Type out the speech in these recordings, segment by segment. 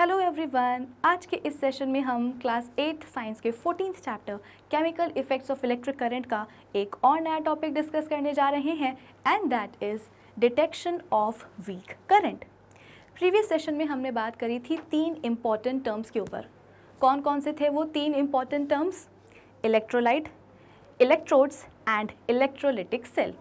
Hello everyone आज के इस सेशन में हम क्लास एट साइंस के fourteen chapter chemical effects of electric current का एक और नया टॉपिक डिस्कस करने जा रहे हैं and that is detection of weak current previous session में हमने बात करी थी तीन इम्पॉर्टेंट टर्म्स के ऊपर कौन कौन से थे वो तीन important terms electrolyte electrodes and electrolytic cell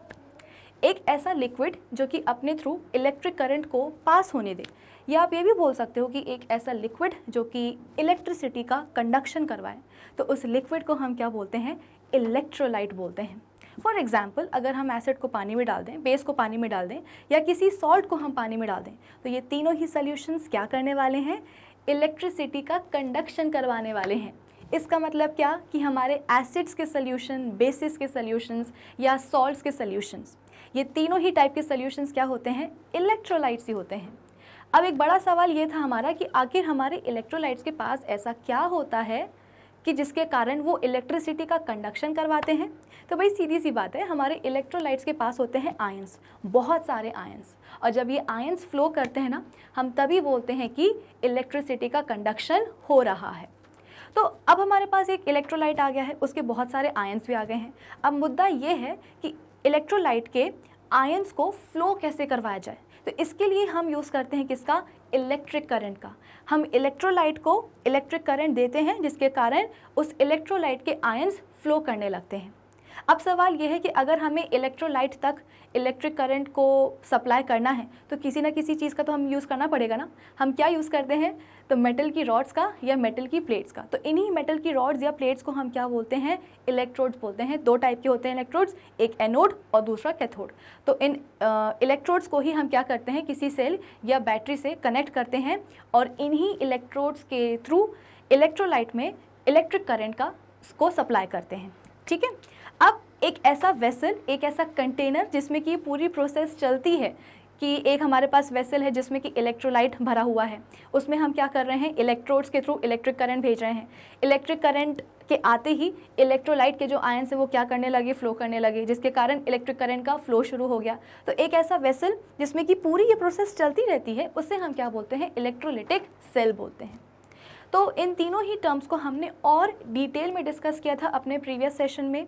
एक ऐसा लिक्विड जो कि अपने थ्रू इलेक्ट्रिक करंट को पास होने दे या आप ये भी बोल सकते हो कि एक ऐसा लिक्विड जो कि इलेक्ट्रिसिटी का कंडक्शन करवाए तो उस लिक्विड को हम क्या बोलते हैं इलेक्ट्रोलाइट बोलते हैं फॉर एग्जाम्पल अगर हम एसिड को पानी में डाल दें बेस को पानी में डाल दें या किसी सॉल्ट को हम पानी में डाल दें तो ये तीनों ही सोल्यूशंस क्या करने वाले हैं इलेक्ट्रिसिटी का कंडक्शन करवाने वाले हैं इसका मतलब क्या कि हमारे एसिड्स के सोल्यूशन बेसिस के सोल्यूशंस या सॉल्ट्स के सोल्यूशंस ये तीनों ही टाइप के सोल्यूशंस क्या होते हैं इलेक्ट्रोलाइट्स ही होते हैं अब एक बड़ा सवाल ये था हमारा कि आखिर हमारे इलेक्ट्रोलाइट्स के पास ऐसा क्या होता है कि जिसके कारण वो इलेक्ट्रिसिटी का कंडक्शन करवाते हैं तो भाई सीधी सी बात है हमारे इलेक्ट्रोलाइट्स के पास होते हैं आयंस बहुत सारे आयंस और जब ये आयंस फ्लो करते हैं ना हम तभी बोलते हैं कि इलेक्ट्रिसिटी का कंडक्शन हो रहा है तो अब हमारे पास एक इलेक्ट्रोलाइट आ गया है उसके बहुत सारे आयंस भी आ गए हैं अब मुद्दा ये है कि इलेक्ट्रोलाइट के आयंस को फ्लो कैसे करवाया जाए तो इसके लिए हम यूज़ करते हैं किसका इलेक्ट्रिक करंट का हम इलेक्ट्रोलाइट को इलेक्ट्रिक करंट देते हैं जिसके कारण उस इलेक्ट्रोलाइट के आयंस फ्लो करने लगते हैं अब सवाल यह है कि अगर हमें इलेक्ट्रोलाइट तक इलेक्ट्रिक करंट को सप्लाई करना है तो किसी ना किसी चीज़ का तो हम यूज़ करना पड़ेगा ना हम क्या यूज़ करते हैं तो मेटल की रॉड्स का या मेटल की प्लेट्स का तो इन्हीं मेटल की रॉड्स या प्लेट्स को हम क्या बोलते हैं इलेक्ट्रोड्स बोलते हैं दो टाइप के होते हैं इलेक्ट्रोड्स एक एनोड और दूसरा कैथोड तो इन इलेक्ट्रोड्स को ही हम क्या करते हैं किसी सेल या बैटरी से कनेक्ट करते हैं और इन्हीं इलेक्ट्रोड्स के थ्रू इलेक्ट्रोलाइट में इलेक्ट्रिक करंट का को सप्लाई करते हैं ठीक है अब एक ऐसा वेसल एक ऐसा कंटेनर जिसमें कि पूरी प्रोसेस चलती है कि एक हमारे पास वेसल है जिसमें कि इलेक्ट्रोलाइट भरा हुआ है उसमें हम क्या कर रहे हैं इलेक्ट्रोड्स के थ्रू इलेक्ट्रिक करंट भेज रहे हैं इलेक्ट्रिक करंट के आते ही इलेक्ट्रोलाइट के जो आयंस से वो क्या करने लगे फ्लो करने लगे जिसके कारण इलेक्ट्रिक करंट का फ्लो शुरू हो गया तो एक ऐसा वेसल जिसमें कि पूरी ये प्रोसेस चलती रहती है उससे हम क्या बोलते हैं इलेक्ट्रोलिटिक सेल बोलते हैं तो इन तीनों ही टर्म्स को हमने और डिटेल में डिस्कस किया था अपने प्रीवियस सेशन में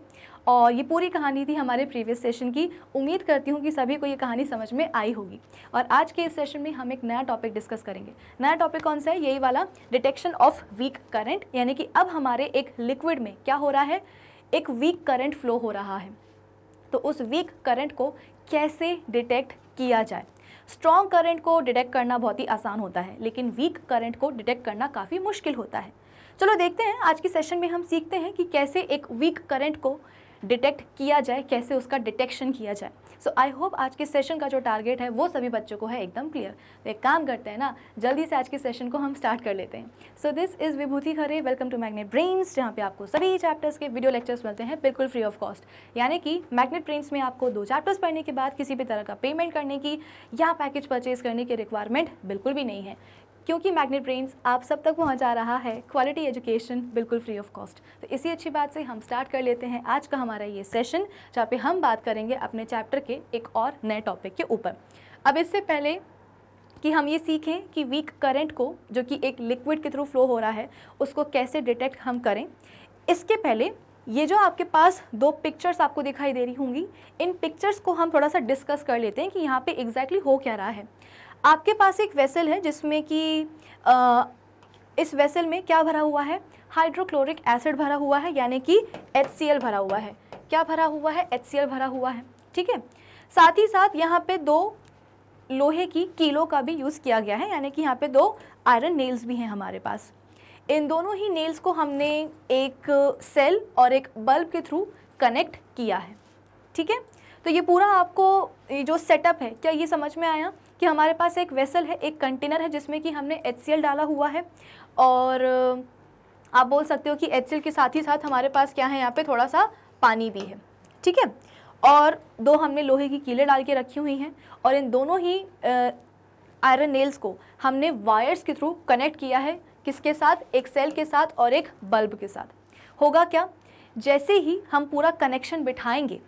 और ये पूरी कहानी थी हमारे प्रीवियस सेशन की उम्मीद करती हूँ कि सभी को ये कहानी समझ में आई होगी और आज के इस सेशन में हम एक नया टॉपिक डिस्कस करेंगे नया टॉपिक कौन सा है यही वाला डिटेक्शन ऑफ वीक करंट यानी कि अब हमारे एक लिक्विड में क्या हो रहा है एक वीक करंट फ्लो हो रहा है तो उस वीक करंट को कैसे डिटेक्ट किया जाए स्ट्रॉन्ग करंट को डिटेक्ट करना बहुत ही आसान होता है लेकिन वीक करंट को डिटेक्ट करना काफ़ी मुश्किल होता है चलो देखते हैं आज के सेशन में हम सीखते हैं कि कैसे एक वीक करंट को डिटेक्ट किया जाए कैसे उसका डिटेक्शन किया जाए सो आई होप आज के सेशन का जो टारगेट है वो सभी बच्चों को है एकदम क्लियर तो एक काम करते हैं ना जल्दी से आज के सेशन को हम स्टार्ट कर लेते हैं so this is Vibhuti Khare welcome to Magnet Brains जहाँ पे आपको सभी चैप्टर्स के वीडियो लेक्चर्स मिलते हैं बिल्कुल फ्री ऑफ कॉस्ट यानी कि मैग्नेट ब्रेन्स में आपको दो चैप्टर्स पढ़ने के बाद किसी भी तरह का पेमेंट करने की या पैकेज परचेज करने की रिक्वायरमेंट बिल्कुल भी नहीं है क्योंकि मैग्नेट ब्रेन्स आप सब तक पहुंचा रहा है क्वालिटी एजुकेशन बिल्कुल फ्री ऑफ कॉस्ट तो इसी अच्छी बात से हम स्टार्ट कर लेते हैं आज का हमारा ये सेशन जहाँ पे हम बात करेंगे अपने चैप्टर के एक और नए टॉपिक के ऊपर अब इससे पहले कि हम ये सीखें कि वीक करंट को जो कि एक लिक्विड के थ्रू फ्लो हो रहा है उसको कैसे डिटेक्ट हम करें इसके पहले ये जो आपके पास दो पिक्चर्स आपको दिखाई दे रही होंगी इन पिक्चर्स को हम थोड़ा सा डिस्कस कर लेते हैं कि यहाँ पे एग्जैक्टली exactly हो क्या रहा है आपके पास एक वेसल है जिसमें कि इस वेसल में क्या भरा हुआ है हाइड्रोक्लोरिक एसिड भरा हुआ है यानी कि एच भरा हुआ है क्या भरा हुआ है एच भरा हुआ है ठीक है साथ ही साथ यहाँ पे दो लोहे की कीलों का भी यूज़ किया गया है यानी कि यहाँ पे दो आयरन नेल्स भी हैं हमारे पास इन दोनों ही नेल्स को हमने एक सेल और एक बल्ब के थ्रू कनेक्ट किया है ठीक है तो ये पूरा आपको जो सेटअप है क्या ये समझ में आया कि हमारे पास एक वेसल है एक कंटेनर है जिसमें कि हमने एच डाला हुआ है और आप बोल सकते हो कि एच के साथ ही साथ हमारे पास क्या है यहाँ पे थोड़ा सा पानी भी है ठीक है और दो हमने लोहे की कीले डाल के रखी हुई हैं और इन दोनों ही आयरन नेल्स को हमने वायर्स के थ्रू कनेक्ट किया है किसके साथ एक सेल के साथ और एक बल्ब के साथ होगा क्या जैसे ही हम पूरा कनेक्शन बिठाएंगे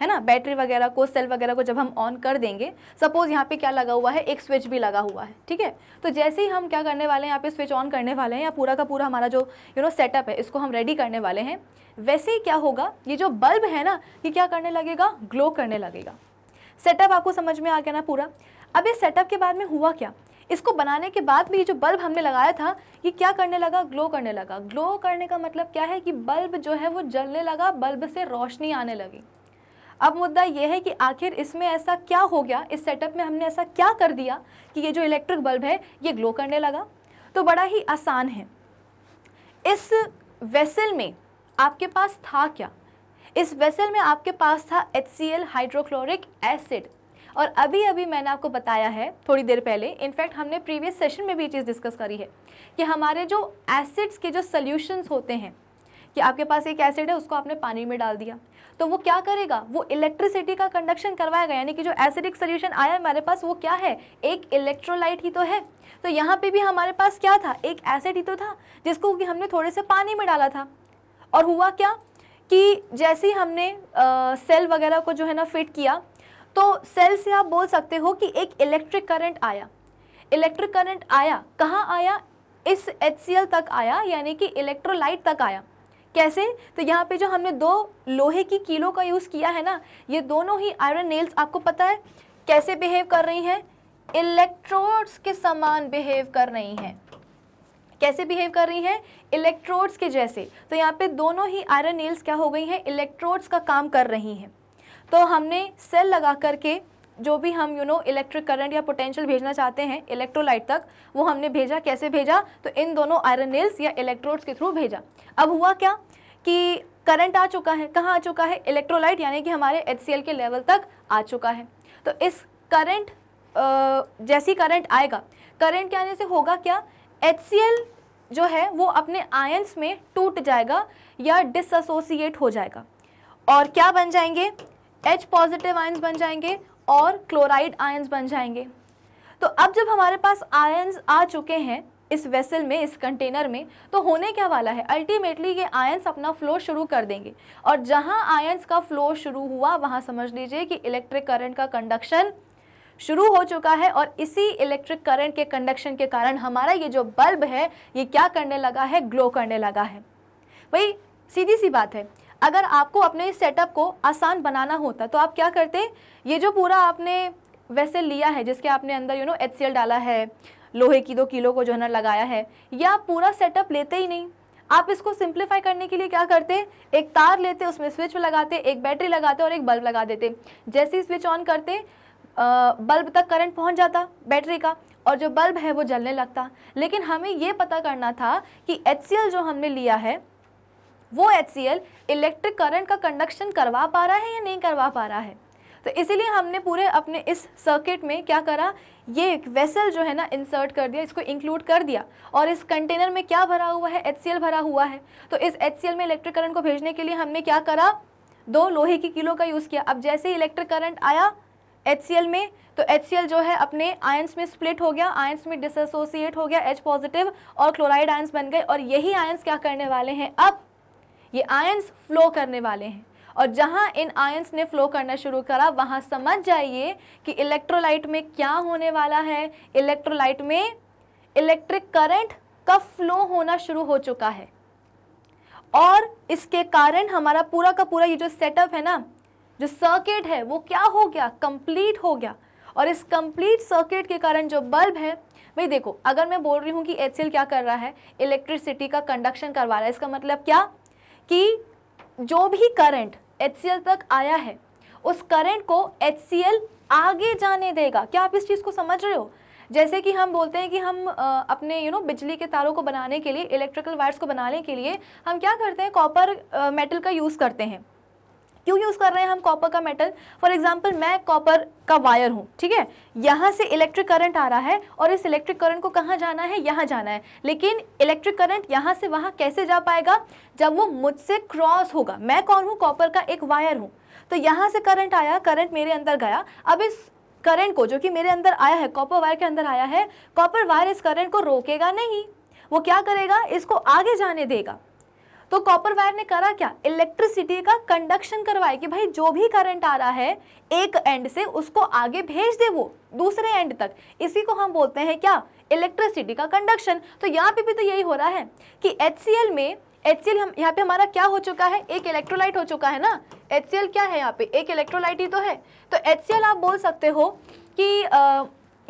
है ना बैटरी वगैरह को सेल वगैरह को जब हम ऑन कर देंगे सपोज यहाँ पे क्या लगा हुआ है एक स्विच भी लगा हुआ है ठीक है तो जैसे ही हम क्या करने वाले हैं यहाँ पे स्विच ऑन करने वाले हैं या पूरा का पूरा हमारा जो यू नो सेटअप है इसको हम रेडी करने वाले हैं वैसे ही क्या होगा ये जो बल्ब है ना ये क्या करने लगेगा ग्लो करने लगेगा सेटअप आपको समझ में आ गया ना पूरा अब इस सेटअप के बाद में हुआ क्या इसको बनाने के बाद भी ये जो बल्ब हमने लगाया था ये क्या करने लगा ग्लो करने लगा ग्लो करने का मतलब क्या है कि बल्ब जो है वो जलने लगा बल्ब से रोशनी आने लगी अब मुद्दा यह है कि आखिर इसमें ऐसा क्या हो गया इस सेटअप में हमने ऐसा क्या कर दिया कि ये जो इलेक्ट्रिक बल्ब है ये ग्लो करने लगा तो बड़ा ही आसान है इस वेसल में आपके पास था क्या इस वेसल में आपके पास था एच हाइड्रोक्लोरिक एसिड और अभी अभी मैंने आपको बताया है थोड़ी देर पहले इनफैक्ट हमने प्रीवियस सेशन में भी ये चीज़ डिस्कस करी है कि हमारे जो एसिड्स के जो सल्यूशंस होते हैं कि आपके पास एक एसिड है उसको आपने पानी में डाल दिया तो वो क्या करेगा वो इलेक्ट्रिसिटी का कंडक्शन करवाएगा यानी कि जो एसिडिक सोल्यूशन आया हमारे पास वो क्या है एक इलेक्ट्रोलाइट ही तो है तो यहाँ पे भी हमारे पास क्या था एक एसिड ही तो था जिसको कि हमने थोड़े से पानी में डाला था और हुआ क्या कि जैसे ही हमने आ, सेल वगैरह को जो है ना फिट किया तो सेल से आप बोल सकते हो कि एक इलेक्ट्रिक करंट आया इलेक्ट्रिक करंट आया कहाँ आया इस एच तक आया यानी कि इलेक्ट्रोलाइट तक आया कैसे तो यहाँ पे जो हमने दो लोहे की कीलों का यूज़ किया है ना ये दोनों ही आयरन नेल्स आपको पता है कैसे बिहेव कर रही हैं इलेक्ट्रोड्स के समान बिहेव कर रही हैं कैसे बिहेव कर रही हैं इलेक्ट्रोड्स के जैसे तो यहाँ पे दोनों ही आयरन नेल्स क्या हो गई हैं इलेक्ट्रोड्स का काम कर रही हैं तो हमने सेल लगा करके जो भी हम यू नो इलेक्ट्रिक करंट या पोटेंशियल भेजना चाहते हैं इलेक्ट्रोलाइट तक वो हमने भेजा कैसे भेजा तो इन दोनों आयरन नेल्स या इलेक्ट्रोड्स के थ्रू भेजा अब हुआ क्या कि करंट आ चुका है कहाँ आ चुका है इलेक्ट्रोलाइट यानी कि हमारे एच के लेवल तक आ चुका है तो इस करंट जैसी करंट आएगा करंट के आने से होगा क्या एच जो है वो अपने आयंस में टूट जाएगा या डिसोसिएट हो जाएगा और क्या बन जाएंगे H पॉजिटिव आयंस बन जाएंगे और क्लोराइड आयन्स बन जाएंगे तो अब जब हमारे पास आयन्स आ चुके हैं इस वेसल में इस कंटेनर में तो होने क्या वाला है अल्टीमेटली ये आयंस अपना फ्लो शुरू कर देंगे और जहाँ आयंस का फ्लो शुरू हुआ वहाँ समझ लीजिए कि इलेक्ट्रिक करंट का कंडक्शन शुरू हो चुका है और इसी इलेक्ट्रिक करंट के कंडक्शन के कारण हमारा ये जो बल्ब है ये क्या करने लगा है ग्लो करने लगा है भाई सीधी सी बात है अगर आपको अपने इस सेटअप को आसान बनाना होता तो आप क्या करते ये जो पूरा आपने वैसे लिया है जिसके आपने अंदर यू नो एच डाला है लोहे की दो किलो को जो है ना लगाया है या आप पूरा सेटअप लेते ही नहीं आप इसको सिंप्लीफाई करने के लिए क्या करते एक तार लेते उसमें स्विच लगाते एक बैटरी लगाते और एक बल्ब लगा देते जैसे ही स्विच ऑन करते बल्ब तक करंट पहुंच जाता बैटरी का और जो बल्ब है वो जलने लगता लेकिन हमें ये पता करना था कि एच जो हमने लिया है वो एच इलेक्ट्रिक करंट का कंडक्शन करवा पा रहा है या नहीं करवा पा रहा है तो इसीलिए हमने पूरे अपने इस सर्किट में क्या करा ये एक वेसल जो है ना इंसर्ट कर दिया इसको इंक्लूड कर दिया और इस कंटेनर में क्या भरा हुआ है एच भरा हुआ है तो इस एच में इलेक्ट्रिक करंट को भेजने के लिए हमने क्या करा दो लोहे की किलो का यूज़ किया अब जैसे ही इलेक्ट्रिक करंट आया एच में तो एच जो है अपने आयंस में स्प्लिट हो गया आयंस में डिसोसिएट हो गया एच पॉजिटिव और क्लोराइड आयंस बन गए और यही आयंस क्या करने वाले हैं अब ये आयंस फ्लो करने वाले हैं और जहाँ इन आयंस ने फ्लो करना शुरू करा वहाँ समझ जाइए कि इलेक्ट्रोलाइट में क्या होने वाला है इलेक्ट्रोलाइट में इलेक्ट्रिक करंट का फ्लो होना शुरू हो चुका है और इसके कारण हमारा पूरा का पूरा ये जो सेटअप है ना जो सर्किट है वो क्या हो गया कंप्लीट हो गया और इस कंप्लीट सर्किट के कारण जो बल्ब है भाई देखो अगर मैं बोल रही हूँ कि एच क्या कर रहा है इलेक्ट्रिसिटी का कंडक्शन करवा रहा है इसका मतलब क्या कि जो भी करंट एच तक आया है उस करंट को एच आगे जाने देगा क्या आप इस चीज़ को समझ रहे हो जैसे कि हम बोलते हैं कि हम आ, अपने यू you नो know, बिजली के तारों को बनाने के लिए इलेक्ट्रिकल वायर्स को बनाने के लिए हम क्या करते हैं कॉपर मेटल का यूज़ करते हैं क्यों यूज़ कर रहे हैं हम कॉपर का मेटल फॉर एग्जाम्पल मैं कॉपर का वायर हूँ ठीक है यहाँ से इलेक्ट्रिक करंट आ रहा है और इस इलेक्ट्रिक करंट को कहाँ जाना है यहाँ जाना है लेकिन इलेक्ट्रिक करंट यहाँ से वहाँ कैसे जा पाएगा जब वो मुझसे क्रॉस होगा मैं कौन हूँ कॉपर का एक वायर हूँ तो यहाँ से करंट आया करंट मेरे अंदर गया अब इस करंट को जो कि मेरे अंदर आया है कॉपर वायर के अंदर आया है कॉपर वायर इस करंट को रोकेगा नहीं वो क्या करेगा इसको आगे जाने देगा तो कॉपर वायर ने करा क्या इलेक्ट्रिसिटी का कंडक्शन करवाया कि भाई जो भी करंट आ रहा है एक एंड से उसको आगे भेज दे वो दूसरे एंड तक इसी को हम बोलते हैं क्या इलेक्ट्रिसिटी का कंडक्शन तो यहाँ पे भी तो यही हो रहा है कि एच में एच हम यहाँ पे हमारा क्या हो चुका है एक इलेक्ट्रोलाइट हो चुका है ना एच क्या है यहाँ पे एक इलेक्ट्रोलाइट ही तो है तो एच आप बोल सकते हो कि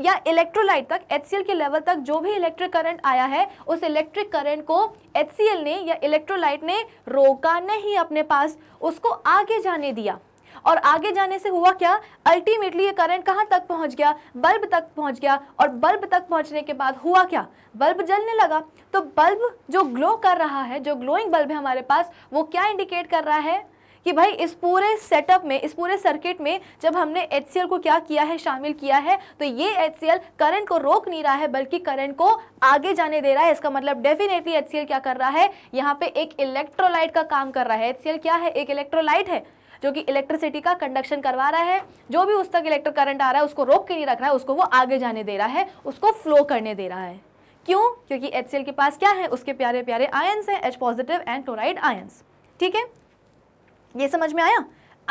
या इलेक्ट्रोलाइट तक एच के लेवल तक जो भी इलेक्ट्रिक करंट आया है उस इलेक्ट्रिक करंट को एच ने या इलेक्ट्रोलाइट ने रोका नहीं अपने पास उसको आगे जाने दिया और आगे जाने से हुआ क्या अल्टीमेटली ये करंट कहाँ तक पहुँच गया बल्ब तक पहुँच गया और बल्ब तक पहुँचने के बाद हुआ क्या बल्ब जलने लगा तो बल्ब जो ग्लो कर रहा है जो ग्लोइंग बल्ब है हमारे पास वो क्या इंडिकेट कर रहा है कि भाई इस पूरे सेटअप में इस पूरे सर्किट में जब हमने एच को क्या किया है शामिल किया है तो ये एच करंट को रोक नहीं रहा है बल्कि करंट को आगे जाने दे रहा है इसका मतलब डेफिनेटली एच क्या कर रहा है यहाँ पे एक इलेक्ट्रोलाइट का काम कर रहा है एच क्या है एक इलेक्ट्रोलाइट है जो कि इलेक्ट्रिसिटी का कंडक्शन करवा रहा है जो भी उस तक इलेक्ट्रिक करंट आ रहा है उसको रोक के नहीं रख रहा है उसको वो आगे जाने दे रहा है उसको फ्लो करने दे रहा है क्यों क्योंकि एच के पास क्या है उसके प्यारे प्यारे आयन्स हैं H positive and chloride ions ठीक है ये समझ में आया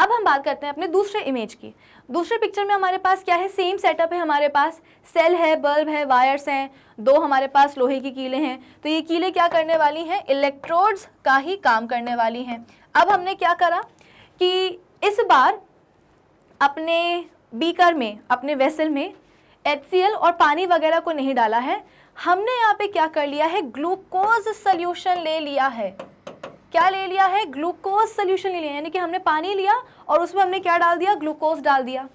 अब हम बात करते हैं अपने दूसरे इमेज की दूसरे पिक्चर में हमारे पास क्या है सेम सेटअप है हमारे पास सेल है बल्ब है वायर्स हैं दो हमारे पास लोहे की कीले हैं तो ये कीले क्या करने वाली हैं इलेक्ट्रोड्स का ही काम करने वाली हैं अब हमने क्या करा कि इस बार अपने बीकर में अपने वेसल में एच और पानी वगैरह को नहीं डाला है हमने यहाँ पे क्या कर लिया है ग्लूकोज सल्यूशन ले लिया है क्या ले लिया है ग्लूकोज सोल्यूशन ले लिया यानी कि हमने पानी लिया और उसमें हमने क्या डाल दिया ग्लूकोज डाल दिया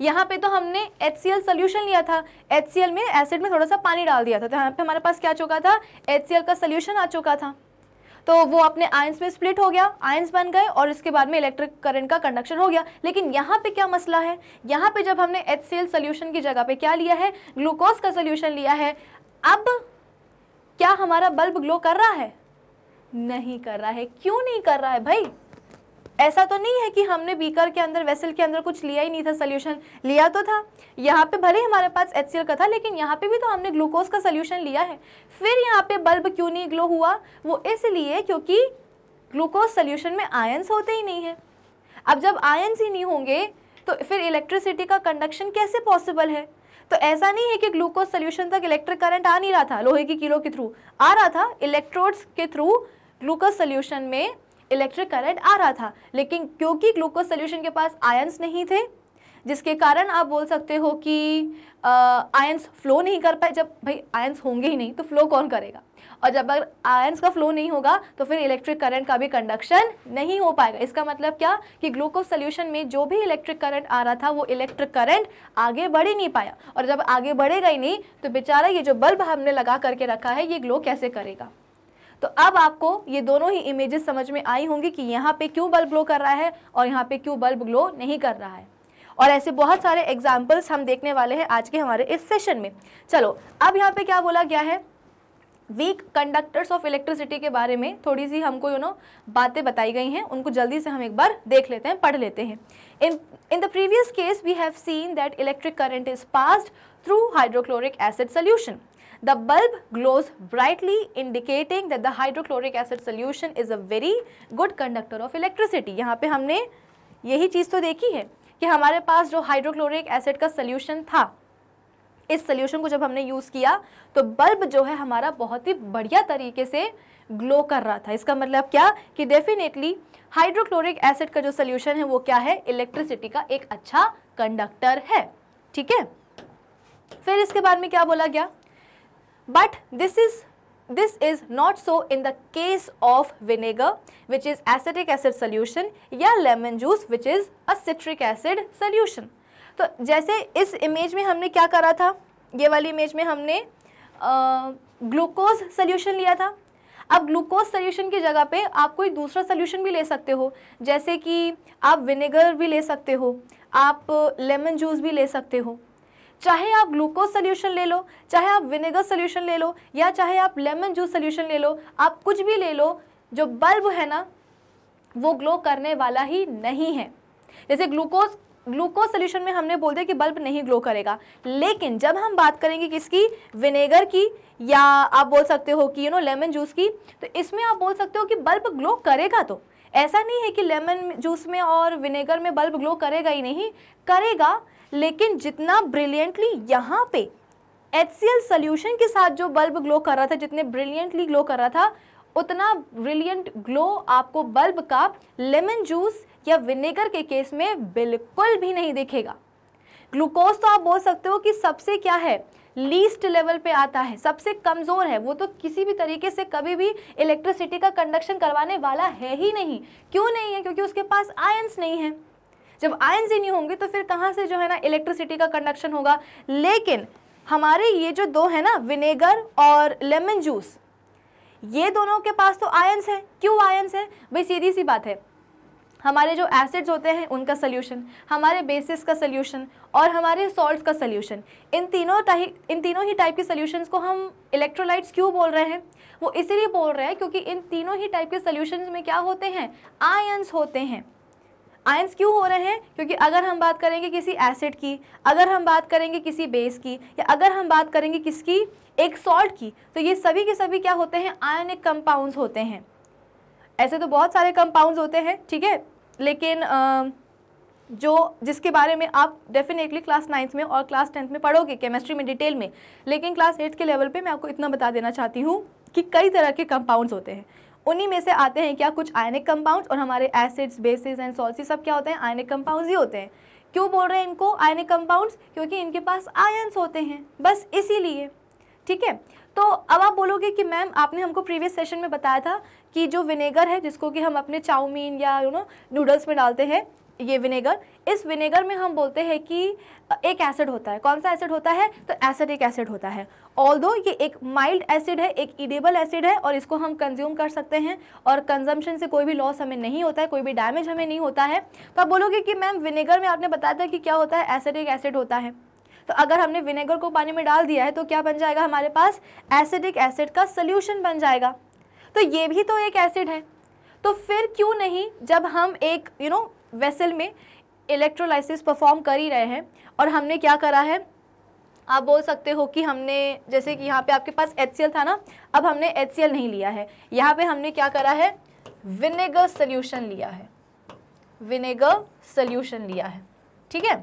यहाँ पे तो हमने एच सी एल सोल्यूशन लिया था एच सी एल में एसिड में थोड़ा सा पानी डाल दिया था तो यहाँ पे हमारे पास क्या चुका था एच सी एल का सोल्यूशन आ चुका था तो वो अपने आयंस में स्प्लिट हो गया आयंस बन गए और इसके बाद में इलेक्ट्रिक करंट का कंडक्शन हो गया लेकिन यहाँ पे क्या मसला है यहाँ पे जब हमने एच सी एल सोल्यूशन की जगह पे क्या लिया है ग्लूकोज का सोल्यूशन लिया है अब क्या हमारा बल्ब ग्लो कर रहा है नहीं कर रहा है क्यों नहीं कर रहा है भाई ऐसा तो नहीं है कि हमने बीकर के अंदर वेसल के अंदर कुछ लिया ही नहीं था सोल्यूशन लिया तो था यहाँ पे भले हमारे पास एच का था लेकिन यहाँ पे भी तो हमने ग्लूकोज का सोल्यूशन लिया है फिर यहाँ पे बल्ब क्यों नहीं ग्लो हुआ वो इसलिए क्योंकि ग्लूकोज सोल्यूशन में आयंस होते ही नहीं है अब जब आयंस ही नहीं होंगे तो फिर इलेक्ट्रिसिटी का कंडक्शन कैसे पॉसिबल है तो ऐसा नहीं है कि ग्लूकोज सोल्यूशन तक इलेक्ट्रिक करंट आ नहीं रहा था लोहे की किलो के थ्रू आ रहा था इलेक्ट्रोड्स के थ्रू ग्लूकोज सोल्यूशन में इलेक्ट्रिक करंट आ रहा था लेकिन क्योंकि ग्लूकोज सोल्यूशन के पास आयन्स नहीं थे जिसके कारण आप बोल सकते हो कि आयन्स फ्लो नहीं कर पाए जब भाई आयन्स होंगे ही नहीं तो फ्लो कौन करेगा और जब अगर आयन्स का फ्लो नहीं होगा तो फिर इलेक्ट्रिक करंट का भी कंडक्शन नहीं हो पाएगा इसका मतलब क्या कि ग्लूकोज सोल्यूशन में जो भी इलेक्ट्रिक करंट आ रहा था वो इलेक्ट्रिक करंट आगे बढ़ ही नहीं पाया और जब आगे बढ़ेगा ही नहीं तो बेचारा ये जो बल्ब हमने लगा करके रखा है ये ग्लो कैसे करेगा तो अब आपको ये दोनों ही इमेजेस समझ में आई होंगी कि यहाँ पे क्यों बल्ब ग्लो कर रहा है और यहाँ पे क्यों बल्ब ग्लो नहीं कर रहा है और ऐसे बहुत सारे एग्जाम्पल्स हम देखने वाले हैं आज के हमारे इस सेशन में चलो अब यहाँ पे क्या बोला गया है वीक कंडक्टर्स ऑफ इलेक्ट्रिसिटी के बारे में थोड़ी सी हमको यू नो बातें बताई गई हैं उनको जल्दी से हम एक बार देख लेते हैं पढ़ लेते हैं in in the previous case we have seen that electric current is passed through hydrochloric acid solution the bulb glows brightly indicating that the hydrochloric acid solution is a very good conductor of electricity यहाँ पे हमने यही चीज़ तो देखी है कि हमारे पास जो हाइड्रोक्लोरिक एसिड का सोल्यूशन था इस सोल्यूशन को जब हमने यूज़ किया तो बल्ब जो है हमारा बहुत ही बढ़िया तरीके से ग्लो कर रहा था इसका मतलब क्या कि डेफिनेटली हाइड्रोक्लोरिक एसिड का जो सोल्यूशन है वो क्या है इलेक्ट्रिसिटी का एक अच्छा कंडक्टर है ठीक है फिर इसके बाद में क्या बोला गया but this is this is not so in the case of vinegar which is acetic acid solution या lemon juice which is a citric acid solution तो जैसे इस इमेज में हमने क्या करा था ये वाली इमेज में हमने ग्लूकोज सोल्यूशन लिया था अब ग्लूकोज सोल्यूशन की जगह पे आप कोई दूसरा सोल्यूशन भी ले सकते हो जैसे कि आप विनेगर भी ले सकते हो आप लेमन जूस भी ले सकते हो चाहे आप ग्लूकोज सोल्यूशन ले लो चाहे आप विनेगर सोल्यूशन ले लो या चाहे आप लेमन जूस सोल्यूशन ले लो आप कुछ भी ले लो जो बल्ब है ना वो ग्लो करने वाला ही नहीं है जैसे ग्लूकोज ग्लूकोज सोल्यूशन में हमने बोल दिया कि बल्ब नहीं ग्लो करेगा लेकिन जब हम बात करेंगे किसकी विनेगर की या आप बोल सकते हो कि यू नो लेमन जूस की तो इसमें आप बोल सकते हो कि बल्ब ग्लो करेगा तो ऐसा नहीं है कि लेमन जूस में और विनेगर में बल्ब ग्लो करेगा ही नहीं करेगा लेकिन जितना ब्रिलियंटली यहाँ पे एच सी सोल्यूशन के साथ जो बल्ब ग्लो कर रहा था जितने ब्रिलियंटली ग्लो कर रहा था उतना ब्रिलियंट ग्लो आपको बल्ब का लेमन जूस या विनेगर के केस में बिल्कुल भी नहीं दिखेगा ग्लूकोज तो आप बोल सकते हो कि सबसे क्या है लीस्ट लेवल पे आता है सबसे कमज़ोर है वो तो किसी भी तरीके से कभी भी इलेक्ट्रिसिटी का कंडक्शन करवाने वाला है ही नहीं क्यों नहीं है क्योंकि उसके पास आयंस नहीं है जब आयंस ही नहीं होंगे तो फिर कहाँ से जो है ना इलेक्ट्रिसिटी का कंडक्शन होगा लेकिन हमारे ये जो दो है ना विनेगर और लेमन जूस ये दोनों के पास तो आयंस है क्यों आयंस है भाई सीधी सी बात है हमारे जो एसिड्स होते हैं उनका सोल्यूशन हमारे बेसिस का सोल्यूशन और हमारे सॉल्ट का सोल्यूशन इन तीनों टाइप इन तीनों ही टाइप के सोल्यूशंस को हम इलेक्ट्रोलाइट्स क्यों बोल रहे हैं वो इसीलिए बोल रहे हैं क्योंकि इन तीनों ही टाइप के सोल्यूशंस में क्या होते हैं आयन्स होते हैं आयंस क्यों हो रहे हैं क्योंकि अगर हम बात करेंगे किसी एसिड की अगर हम बात करेंगे किसी बेस की या अगर हम बात करेंगे किसकी एक सॉल्ट की तो ये सभी के सभी क्या होते हैं आयनिक कंपाउंड्स होते हैं ऐसे तो बहुत सारे कंपाउंड्स होते हैं ठीक है लेकिन जो जिसके बारे में आप डेफिनेटली क्लास नाइन्थ में और क्लास टेंथ में पढ़ोगे केमिस्ट्री में डिटेल में लेकिन क्लास एट्थ के लेवल पे मैं आपको इतना बता देना चाहती हूँ कि कई तरह के कंपाउंड्स होते हैं उन्हीं में से आते हैं क्या कुछ आयनिक कंपाउंड्स और हमारे एसिड्स बेसिस एंड सॉल्स सब क्या होते हैं आयनिक कंपाउंड्स ही होते हैं क्यों बोल रहे हैं इनको आयनिक कंपाउंड्स क्योंकि इनके पास आयन्स होते हैं बस इसीलिए ठीक है तो अब आप बोलोगे कि मैम आपने हमको प्रीवियस सेशन में बताया था कि जो विनेगर है जिसको कि हम अपने चाउमीन या यू नो नूडल्स में डालते हैं ये विनेगर इस विनेगर में हम बोलते हैं कि एक एसिड होता है कौन सा एसिड होता है तो एसिडिक एसिड होता है ऑल दो ये एक माइल्ड एसिड है एक ईडेबल एसिड है और इसको हम कंज्यूम कर सकते हैं और कंजम्पशन से कोई भी लॉस हमें नहीं होता है कोई भी डैमेज हमें नहीं होता है तो आप बोलोगे कि मैम विनेगर में आपने बताया था कि क्या होता है एसिडिक एसिड होता है तो अगर हमने विनेगर को पानी में डाल दिया है तो क्या बन जाएगा हमारे पास एसिडिक एसिड का सोल्यूशन बन जाएगा तो ये भी तो एक एसिड है तो फिर क्यों नहीं जब हम एक यू नो वेसल में इलेक्ट्रोलाइसिस परफॉर्म कर ही रहे हैं और हमने क्या करा है आप बोल सकते हो कि हमने जैसे कि यहाँ पे आपके पास एच था ना अब हमने एच नहीं लिया है यहाँ पे हमने क्या करा है विनेगर सल्यूशन लिया है विनेगर सल्यूशन लिया है ठीक है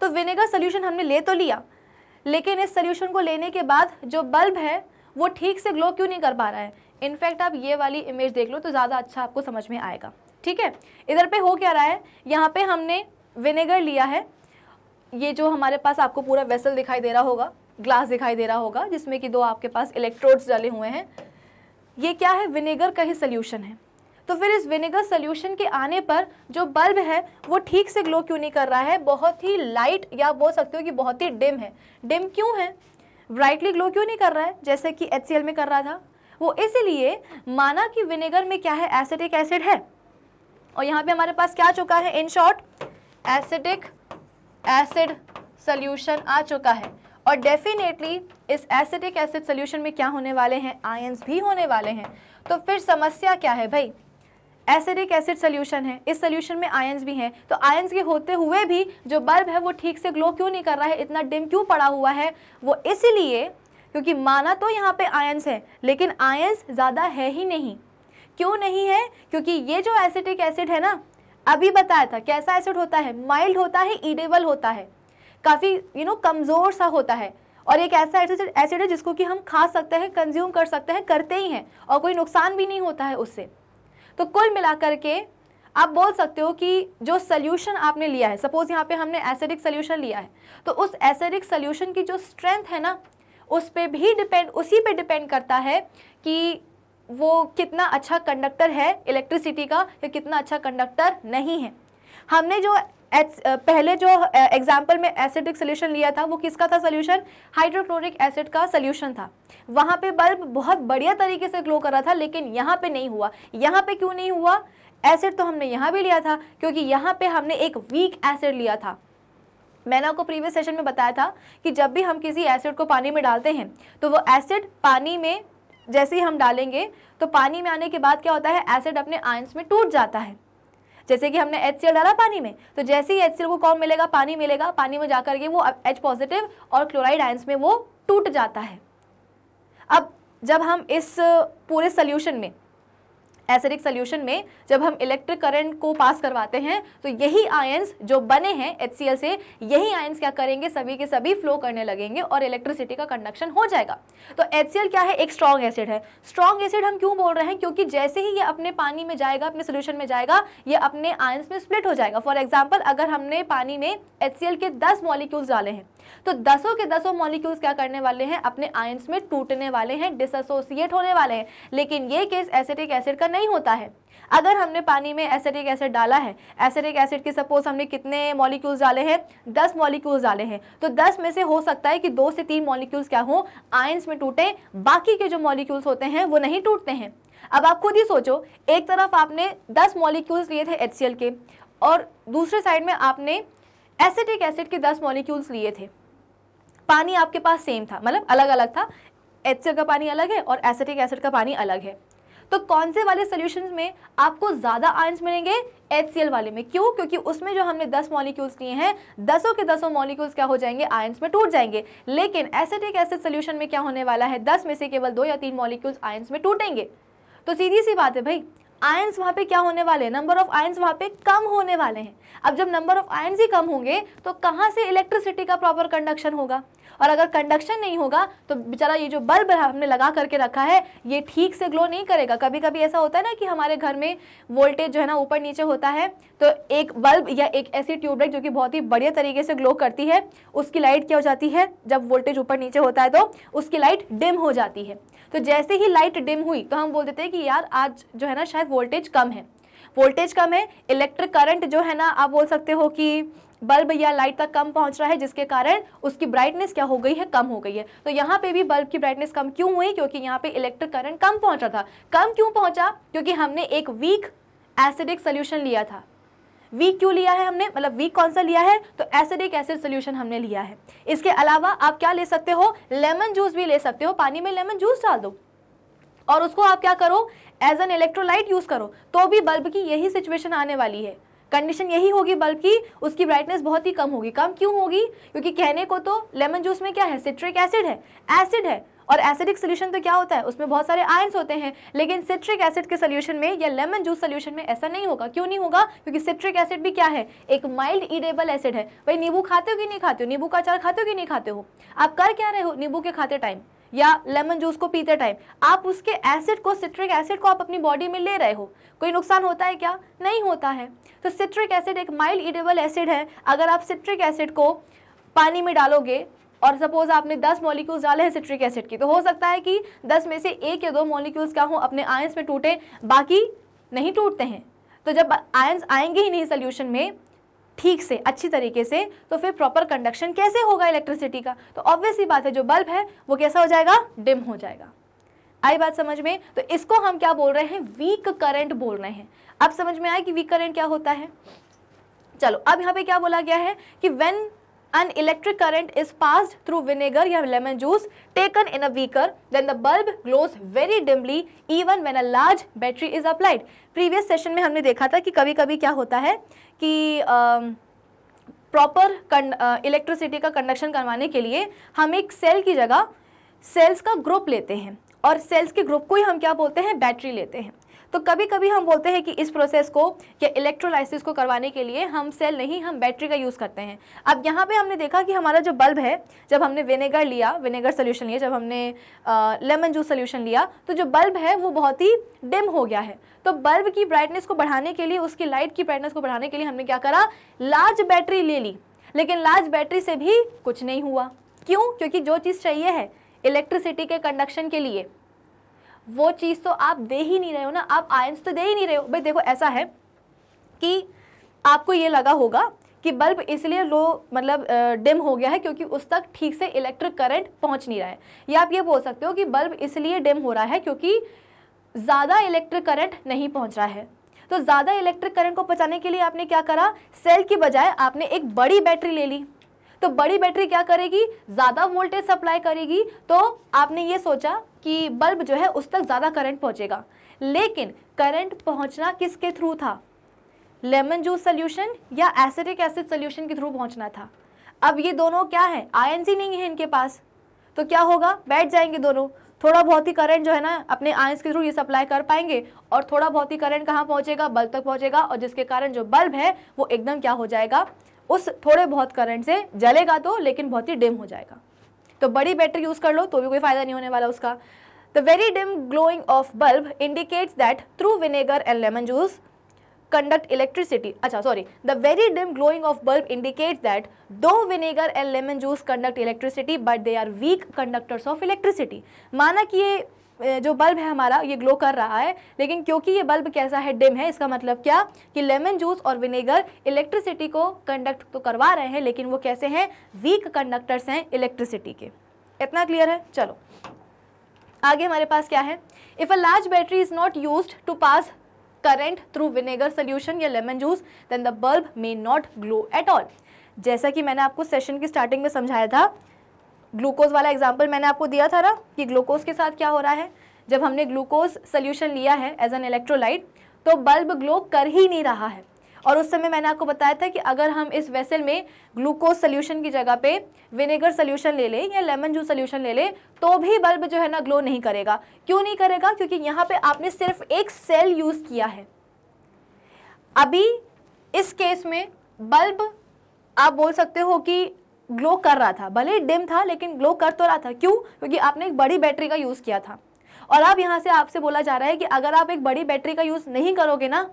तो विनेगर सल्यूशन हमने ले तो लिया लेकिन इस सल्यूशन को लेने के बाद जो बल्ब है वो ठीक से ग्लो क्यों नहीं कर पा रहा है इनफैक्ट आप ये वाली इमेज देख लो तो ज़्यादा अच्छा आपको समझ में आएगा ठीक है इधर पे हो क्या रहा है यहाँ पे हमने विनेगर लिया है ये जो हमारे पास आपको पूरा वेसल दिखाई दे रहा होगा ग्लास दिखाई दे रहा होगा जिसमें कि दो आपके पास इलेक्ट्रोड्स डाले हुए हैं ये क्या है विनेगर का ही सोल्यूशन है तो फिर इस विनेगर सोल्यूशन के आने पर जो बल्ब है वो ठीक से ग्लो क्यों नहीं कर रहा है बहुत ही लाइट या बोल सकते हो कि बहुत ही डिम है डिम क्यों है ब्राइटली ग्लो क्यों नहीं कर रहा है जैसे कि एच में कर रहा था वो इसीलिए माना कि विनेगर में क्या है एसिटिक एसिड है और यहाँ पे हमारे पास क्या आ चुका है in short acidic acid solution आ चुका है और डेफिनेटली इस एसिडिक एसिड सोल्यूशन में क्या होने वाले हैं आयंस भी होने वाले हैं तो फिर समस्या क्या है भाई एसिडिक एसिड सोल्यूशन है इस सोल्यूशन में आयंस भी हैं तो आयंस के होते हुए भी जो बल्ब है वो ठीक से ग्लो क्यों नहीं कर रहा है इतना डिम क्यों पड़ा हुआ है वो इसलिए क्योंकि माना तो यहाँ पे आयंस है लेकिन आयंस ज़्यादा है ही नहीं क्यों नहीं है क्योंकि ये जो एसिडिक एसिड है ना अभी बताया था कैसा एसिड होता है माइल्ड होता है ईडेबल होता है काफ़ी यू नो कमज़ोर सा होता है और एक ऐसा एसिड एसिड है जिसको कि हम खा सकते हैं कंज्यूम कर सकते हैं करते ही हैं और कोई नुकसान भी नहीं होता है उससे तो कुल मिलाकर के आप बोल सकते हो कि जो सल्यूशन आपने लिया है सपोज यहाँ पे हमने एसिडिक सोल्यूशन लिया है तो उस एसिडिक सोल्यूशन की जो स्ट्रेंथ है ना उस पर भी डिपेंड उसी पे डिपेंड करता है कि वो कितना अच्छा कंडक्टर है इलेक्ट्रिसिटी का या कितना अच्छा कंडक्टर नहीं है हमने जो एच पहले जो एग्जाम्पल में एसिडिक सोल्यूशन लिया था वो किसका था सोल्यूशन हाइड्रोक्लोरिक एसिड का सोल्यूशन था वहाँ पे बल्ब बहुत बढ़िया तरीके से ग्लो कर रहा था लेकिन यहाँ पे नहीं हुआ यहाँ पे क्यों नहीं हुआ एसिड तो हमने यहाँ भी लिया था क्योंकि यहाँ पे हमने एक वीक एसिड लिया था मैंने आपको प्रीवियस सेशन में बताया था कि जब भी हम किसी एसिड को पानी में डालते हैं तो वो एसिड पानी में जैसे ही हम डालेंगे तो पानी में आने के बाद क्या होता है एसिड अपने आयंस में टूट जाता है जैसे कि हमने एच डाला पानी में तो जैसे ही एच को कौन मिलेगा पानी मिलेगा पानी में जाकर के वो एच पॉजिटिव और क्लोराइड आयंस में वो टूट जाता है अब जब हम इस पूरे सोल्यूशन में एसिडिक सोल्यूशन में जब हम इलेक्ट्रिक करंट को पास करवाते हैं तो यही आयंस जो बने हैं एच से यही आयंस क्या करेंगे सभी के सभी फ्लो करने लगेंगे और इलेक्ट्रिसिटी का कंडक्शन हो जाएगा तो एच क्या है एक स्ट्रॉन्ग एसिड है स्ट्रॉन्ग एसिड हम क्यों बोल रहे हैं क्योंकि जैसे ही ये अपने पानी में जाएगा अपने सोल्यूशन में जाएगा ये अपने आयंस में स्प्लिट हो जाएगा फॉर एग्जाम्पल अगर हमने पानी में एच के दस मॉलिक्यूल्स डाले हैं तो दसों के दसों मॉलिक्यूल्स क्या करने वाले हैं अपने आयंस में टूटने वाले हैं डिसोसिएट होने वाले हैं लेकिन ये केस एसिटिक एसिड का नहीं होता है अगर हमने पानी में एसिटिक एसिड डाला है एसिटिक एसिड के सपोज हमने कितने मॉलिक्यूल्स डाले हैं दस मॉलिक्यूल्स डाले हैं तो दस में से हो सकता है कि दो से तीन मॉलिक्यूल्स क्या हों आयंस में टूटें बाकी के जो मॉलिक्यूल्स होते हैं वो नहीं टूटते हैं अब आप खुद ही सोचो एक तरफ आपने दस मॉलिक्यूल्स लिए थे एच के और दूसरे साइड में आपने एसिटिक एसिड के दस मॉलिक्यूल्स लिए थे पानी आपके पास सेम था मतलब अलग अलग था एच का पानी अलग है और एसिटिक एसिड का पानी अलग है तो कौन से वाले सोल्यूशन में आपको ज़्यादा आयंस मिलेंगे एच वाले में क्यों क्योंकि उसमें जो हमने 10 मॉलिक्यूल्स लिए हैं दसों के दसों मॉलिक्यूल्स क्या हो जाएंगे आयंस में टूट जाएंगे लेकिन एसिटिक एसिड सोल्यूशन में क्या होने वाला है दस में से केवल दो या तीन मॉलिक्यूल्स आयंस में टूटेंगे तो सीधी सी बात है भाई आयंस वहाँ पे क्या होने वाले हैं नंबर ऑफ आयंस वहाँ पे कम होने वाले हैं अब जब नंबर ऑफ आयंस ही कम होंगे तो कहाँ से इलेक्ट्रिसिटी का प्रॉपर कंडक्शन होगा और अगर कंडक्शन नहीं होगा तो बेचारा ये जो बल्ब हमने लगा करके रखा है ये ठीक से ग्लो नहीं करेगा कभी कभी ऐसा होता है ना कि हमारे घर में वोल्टेज जो है ना ऊपर नीचे होता है तो एक बल्ब या एक ऐसी ट्यूबलाइट जो कि बहुत ही बढ़िया तरीके से ग्लो करती है उसकी लाइट क्या हो जाती है जब वोल्टेज ऊपर नीचे होता है तो उसकी लाइट डिम हो जाती है तो जैसे ही लाइट डिम हुई तो हम बोल देते हैं कि यार आज जो है ना शायद वोल्टेज कम है वोल्टेज कम है इलेक्ट्रिक करंट जो है ना आप बोल सकते हो कि बल्ब या लाइट तक कम पहुंच रहा है जिसके कारण उसकी ब्राइटनेस क्या हो गई है कम हो गई है तो यहाँ पे भी बल्ब की ब्राइटनेस कम क्यों हुई क्योंकि यहाँ पे इलेक्ट्रिक करंट कम पहुंचा था कम क्यों पहुंचा क्योंकि हमने एक वीक एसिडिक सोल्यूशन लिया था वीक क्यों लिया है हमने मतलब वीक कौन सा लिया है तो एसिडिक एसिड सोल्यूशन हमने लिया है इसके अलावा आप क्या ले सकते हो लेमन जूस भी ले सकते हो पानी में लेमन जूस डाल दो और उसको आप क्या करो एज एन इलेक्ट्रोलाइट यूज़ करो तो भी बल्ब की यही सिचुएशन आने वाली है कंडीशन यही होगी बल्ब की उसकी ब्राइटनेस बहुत ही कम होगी कम क्यों होगी क्योंकि कहने को तो लेमन जूस में क्या है सिट्रिक एसिड है एसिड है और एसिडिक सोल्यूशन तो क्या होता है उसमें बहुत सारे आयंस होते हैं लेकिन सिट्रिक एसिड के सोल्यूशन में या लेमन जूस सोल्यूशन में ऐसा नहीं होगा क्यों नहीं होगा क्योंकि सिट्रिक एसिड भी क्या है एक माइल्ड ईडेबल एसिड है भाई नींबू खाते हो कि नहीं खाते हो नींबू का अचार खाते हो कि नहीं खाते हो आप कर क्या रहे हो नींबू के खाते टाइम या लेमन जूस को पीते टाइम आप उसके एसिड को सिट्रिक एसिड को आप अपनी बॉडी में ले रहे हो कोई नुकसान होता है क्या नहीं होता है तो सिट्रिक एसिड एक माइल्ड ईडेबल एसिड है अगर आप सिट्रिक एसिड को पानी में डालोगे और सपोज आपने 10 मॉलिक्यूल्स डाले हैं सिट्रिक एसिड की तो हो सकता है कि 10 में से एक या दो मॉलिक्यूल्स क्या हो अपने आयंस में टूटे बाकी नहीं टूटते हैं तो जब आयंस आएंगे ही नहीं सोल्यूशन में ठीक से अच्छी तरीके से तो फिर प्रॉपर कंडक्शन कैसे होगा इलेक्ट्रिसिटी का तो ऑब्वियस ही बात है जो बल्ब है वो कैसा हो जाएगा डिम हो जाएगा आई बात समझ में तो इसको हम क्या बोल रहे हैं वीक करंट बोल रहे हैं अब समझ में आए कि वीक करंट क्या होता है चलो अब यहाँ पे क्या बोला गया है कि when an electric current is passed through vinegar or lemon juice taken in a beaker then the bulb glows very dimly even when a large battery is applied previous session mein humne dekha tha ki kabhi kabhi kya hota hai ki proper electricity ka conduction karwane ke liye hum ek cell ki jagah cells ka group lete hain हैं और sales के group को ही हम क्या बोलते हैं battery लेते हैं तो कभी कभी हम बोलते हैं कि इस प्रोसेस को या इलेक्ट्रोलाइसिस को करवाने के लिए हम सेल नहीं हम बैटरी का यूज़ करते हैं अब यहाँ पे हमने देखा कि हमारा जो बल्ब है जब हमने विनेगर लिया विनेगर सोल्यूशन लिया जब हमने लेमन जूस सोल्यूशन लिया तो जो बल्ब है वो बहुत ही डिम हो गया है तो बल्ब की ब्राइटनेस को बढ़ाने के लिए उसकी लाइट की ब्राइटनेस को बढ़ाने के लिए हमने क्या करा लार्ज बैटरी ले ली लेकिन लार्ज बैटरी से भी कुछ नहीं हुआ क्यों क्योंकि जो चीज़ चाहिए है इलेक्ट्रिसिटी के कंडक्शन के लिए वो चीज़ तो आप दे ही नहीं रहे हो ना आप आयंस तो दे ही नहीं रहे हो भाई देखो ऐसा है कि आपको ये लगा होगा कि बल्ब इसलिए लो मतलब डिम हो गया है क्योंकि उस तक ठीक से इलेक्ट्रिक करंट पहुंच नहीं रहा है या आप ये बोल सकते हो कि बल्ब इसलिए डिम हो रहा है क्योंकि ज़्यादा इलेक्ट्रिक करंट नहीं पहुंच रहा है तो ज़्यादा इलेक्ट्रिक करंट को बचाने के लिए आपने क्या करा सेल की बजाय आपने एक बड़ी बैटरी ले ली तो बड़ी बैटरी क्या करेगी ज़्यादा वोल्टेज सप्लाई करेगी तो आपने ये सोचा कि बल्ब जो है उस तक ज़्यादा करंट पहुंचेगा लेकिन करंट पहुंचना किसके थ्रू था लेमन जूस सोल्यूशन या एसिडिक एसिड सोल्यूशन के थ्रू पहुंचना था अब ये दोनों क्या है आयन्स नहीं है इनके पास तो क्या होगा बैठ जाएंगे दोनों थोड़ा बहुत ही करंट जो है ना अपने आयंस के थ्रू ये सप्लाई कर पाएंगे और थोड़ा बहुत ही करंट कहाँ पहुंचेगा बल्ब तक पहुंचेगा और जिसके कारण जो बल्ब है वो एकदम क्या हो जाएगा उस थोड़े बहुत करंट से जलेगा तो लेकिन बहुत ही डिम हो जाएगा तो बड़ी बैटरी यूज़ कर लो तो भी कोई फ़ायदा नहीं होने वाला उसका the very dim glowing of bulb indicate that through vinegar and lemon juice conduct electricity अच्छा sorry the very dim glowing of bulb indicates that though vinegar and lemon juice conduct electricity but they are weak conductors of electricity माना कि ये जो bulb है हमारा ये glow कर रहा है लेकिन क्योंकि ये बल्ब कैसा है डिम है इसका मतलब क्या कि लेमन जूस और विनेगर इलेक्ट्रिसिटी को कंडक्ट तो करवा रहे हैं लेकिन वो कैसे हैं वीक कंडक्टर्स हैं इलेक्ट्रिसिटी के इतना क्लियर है चलो आगे हमारे पास क्या है if a large battery is not use to pass current through vinegar solution या lemon juice then the bulb may not glow at all जैसा कि मैंने आपको सेशन की स्टार्टिंग में समझाया था ग्लूकोज वाला एग्जाम्पल मैंने आपको दिया था ना कि ग्लूकोज के साथ क्या हो रहा है जब हमने ग्लूकोज सोल्यूशन लिया है एज एन इलेक्ट्रोलाइट तो बल्ब ग्लो कर ही नहीं रहा है और उस समय मैंने आपको बताया था कि अगर हम इस वेसल में ग्लूकोज सोल्यूशन की जगह पे विनेगर सोल्यूशन ले लें या लेमन जूस सोल्यूशन ले लें तो भी बल्ब जो है ना ग्लो नहीं करेगा क्यों नहीं करेगा क्योंकि यहाँ पे आपने सिर्फ एक सेल यूज़ किया है अभी इस केस में बल्ब आप बोल सकते हो कि ग्लो कर रहा था भले ही डिम था लेकिन ग्लो कर तो रहा था क्यों क्योंकि आपने एक बड़ी बैटरी का यूज़ किया था और अब यहाँ से आपसे बोला जा रहा है कि अगर आप एक बड़ी बैटरी का यूज़ नहीं करोगे ना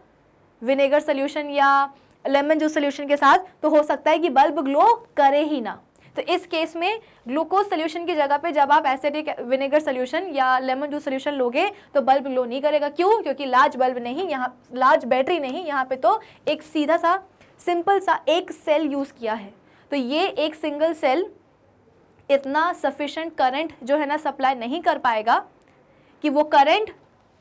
विनेगर सोल्यूशन या लेमन जूस सोल्यूशन के साथ तो हो सकता है कि बल्ब ग्लो करे ही ना तो इस केस में ग्लूकोज सोल्यूशन की जगह पे जब आप एसिडिक विनेगर सोल्यूशन या लेमन जूस सोल्यूशन लोगे तो बल्ब ग्लो नहीं करेगा क्यों क्योंकि लार्ज बल्ब नहीं यहाँ लार्ज बैटरी नहीं यहाँ पे तो एक सीधा सा सिंपल सा एक सेल यूज़ किया है तो ये एक सिंगल सेल इतना सफिशेंट करंट जो है ना सप्लाई नहीं कर पाएगा कि वो करंट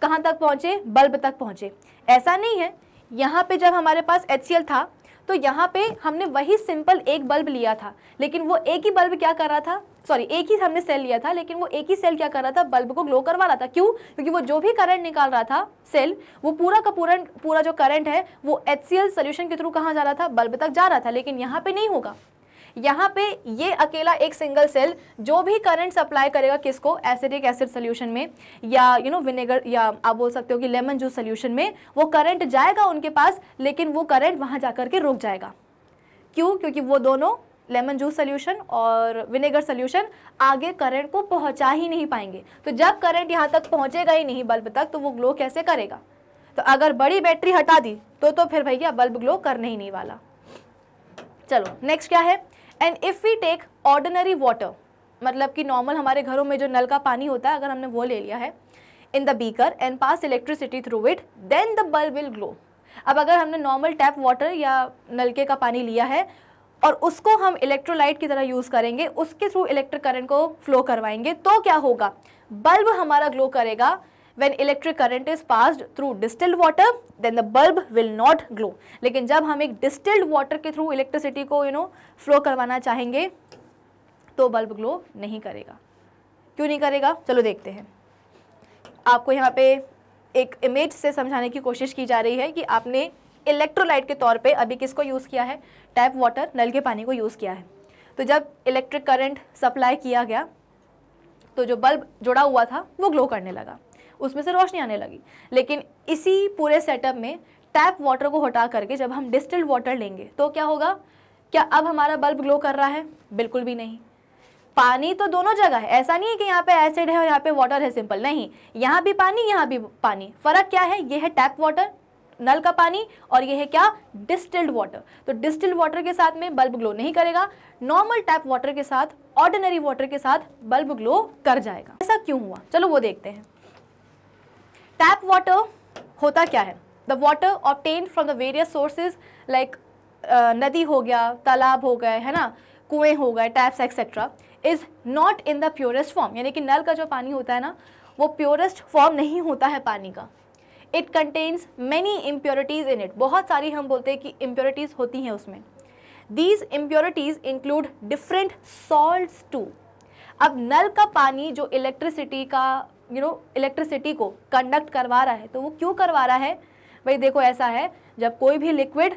कहाँ तक पहुँचे बल्ब तक पहुँचे ऐसा नहीं है यहाँ पे जब हमारे पास एच था तो यहाँ पे हमने वही सिंपल एक बल्ब लिया था लेकिन वो एक ही बल्ब क्या कर रहा था सॉरी एक ही हमने सेल लिया था लेकिन वो एक ही सेल क्या कर रहा था बल्ब को ग्लो करवा रहा था क्यों क्योंकि वो जो भी करंट निकाल रहा था सेल वो पूरा का पूरा पूरा जो करंट है वो एच सी सोल्यूशन के थ्रू कहाँ जा रहा था बल्ब तक जा रहा था लेकिन यहाँ पर नहीं होगा यहाँ पे ये अकेला एक सिंगल सेल जो भी करंट सप्लाई करेगा किसको एसिडिक एसिड सोल्यूशन में या यू नो विनेगर या आप बोल सकते हो कि लेमन जूस सोल्यूशन में वो करंट जाएगा उनके पास लेकिन वो करंट वहाँ जा के रुक जाएगा क्यों क्योंकि वो दोनों लेमन जूस सोल्यूशन और विनेगर सोल्यूशन आगे करंट को पहुँचा ही नहीं पाएंगे तो जब करंट यहाँ तक पहुँचेगा ही नहीं बल्ब तक तो वो ग्लो कैसे करेगा तो अगर बड़ी बैटरी हटा दी तो तो फिर भैया बल्ब ग्लो करने ही नहीं वाला चलो नेक्स्ट क्या है and if we take ordinary water मतलब कि नॉर्मल हमारे घरों में जो नल का पानी होता है अगर हमने वो ले लिया है in the beaker and pass electricity through it then the bulb will glow अब अगर हमने नॉर्मल टैप वाटर या नलके का पानी लिया है और उसको हम इलेक्ट्रोलाइट की तरह यूज़ करेंगे उसके थ्रू इलेक्ट्रिक करंट को फ्लो करवाएंगे तो क्या होगा बल्ब हमारा ग्लो करेगा when electric current is passed through distilled water then the bulb will not glow लेकिन जब हम एक डिस्टिल्ड वाटर के थ्रू इलेक्ट्रिसिटी को यू नो फ्लो करवाना चाहेंगे तो बल्ब ग्लो नहीं करेगा क्यों नहीं करेगा चलो देखते हैं आपको यहाँ पे एक इमेज से समझाने की कोशिश की जा रही है कि आपने इलेक्ट्रोलाइट के तौर पे अभी किसको यूज़ किया है टैप वाटर नल के पानी को यूज़ किया है तो जब इलेक्ट्रिक करंट सप्लाई किया गया तो जो बल्ब जुड़ा हुआ था वो ग्लो करने लगा उसमें से रोशनी आने लगी लेकिन इसी पूरे सेटअप में टैप वाटर को हटा करके जब हम डिस्टिल्ड वाटर लेंगे तो क्या होगा क्या अब हमारा बल्ब ग्लो कर रहा है बिल्कुल भी नहीं पानी तो दोनों जगह है ऐसा नहीं है कि यहाँ पे एसिड है और यहाँ पे वाटर है सिंपल नहीं यहाँ भी पानी यहाँ भी पानी फर्क क्या है ये है टैप वाटर नल का पानी और ये है क्या डिस्टिल्ड वाटर तो डिस्टिल्ड वाटर के साथ में बल्ब ग्लो नहीं करेगा नॉर्मल टैप वाटर के साथ ऑर्डिनरी वाटर के साथ बल्ब ग्लो कर जाएगा ऐसा क्यों हुआ चलो वो देखते हैं टैप वाटर होता क्या है the water obtain from the various sources like नदी हो गया तालाब हो गए है ना कुएं हो गए taps etcetera is not in the purest form यानी कि नल का जो पानी होता है ना वो प्योरेस्ट फॉर्म नहीं होता है पानी का it contains many impurities in it बहुत सारी हम बोलते हैं कि इम्प्योरिटीज़ होती हैं उसमें these impurities include different salt too अब नल का पानी जो इलेक्ट्रिसिटी का यू नो इलेक्ट्रिसिटी को कंडक्ट करवा रहा है तो वो क्यों करवा रहा है भाई देखो ऐसा है जब कोई भी लिक्विड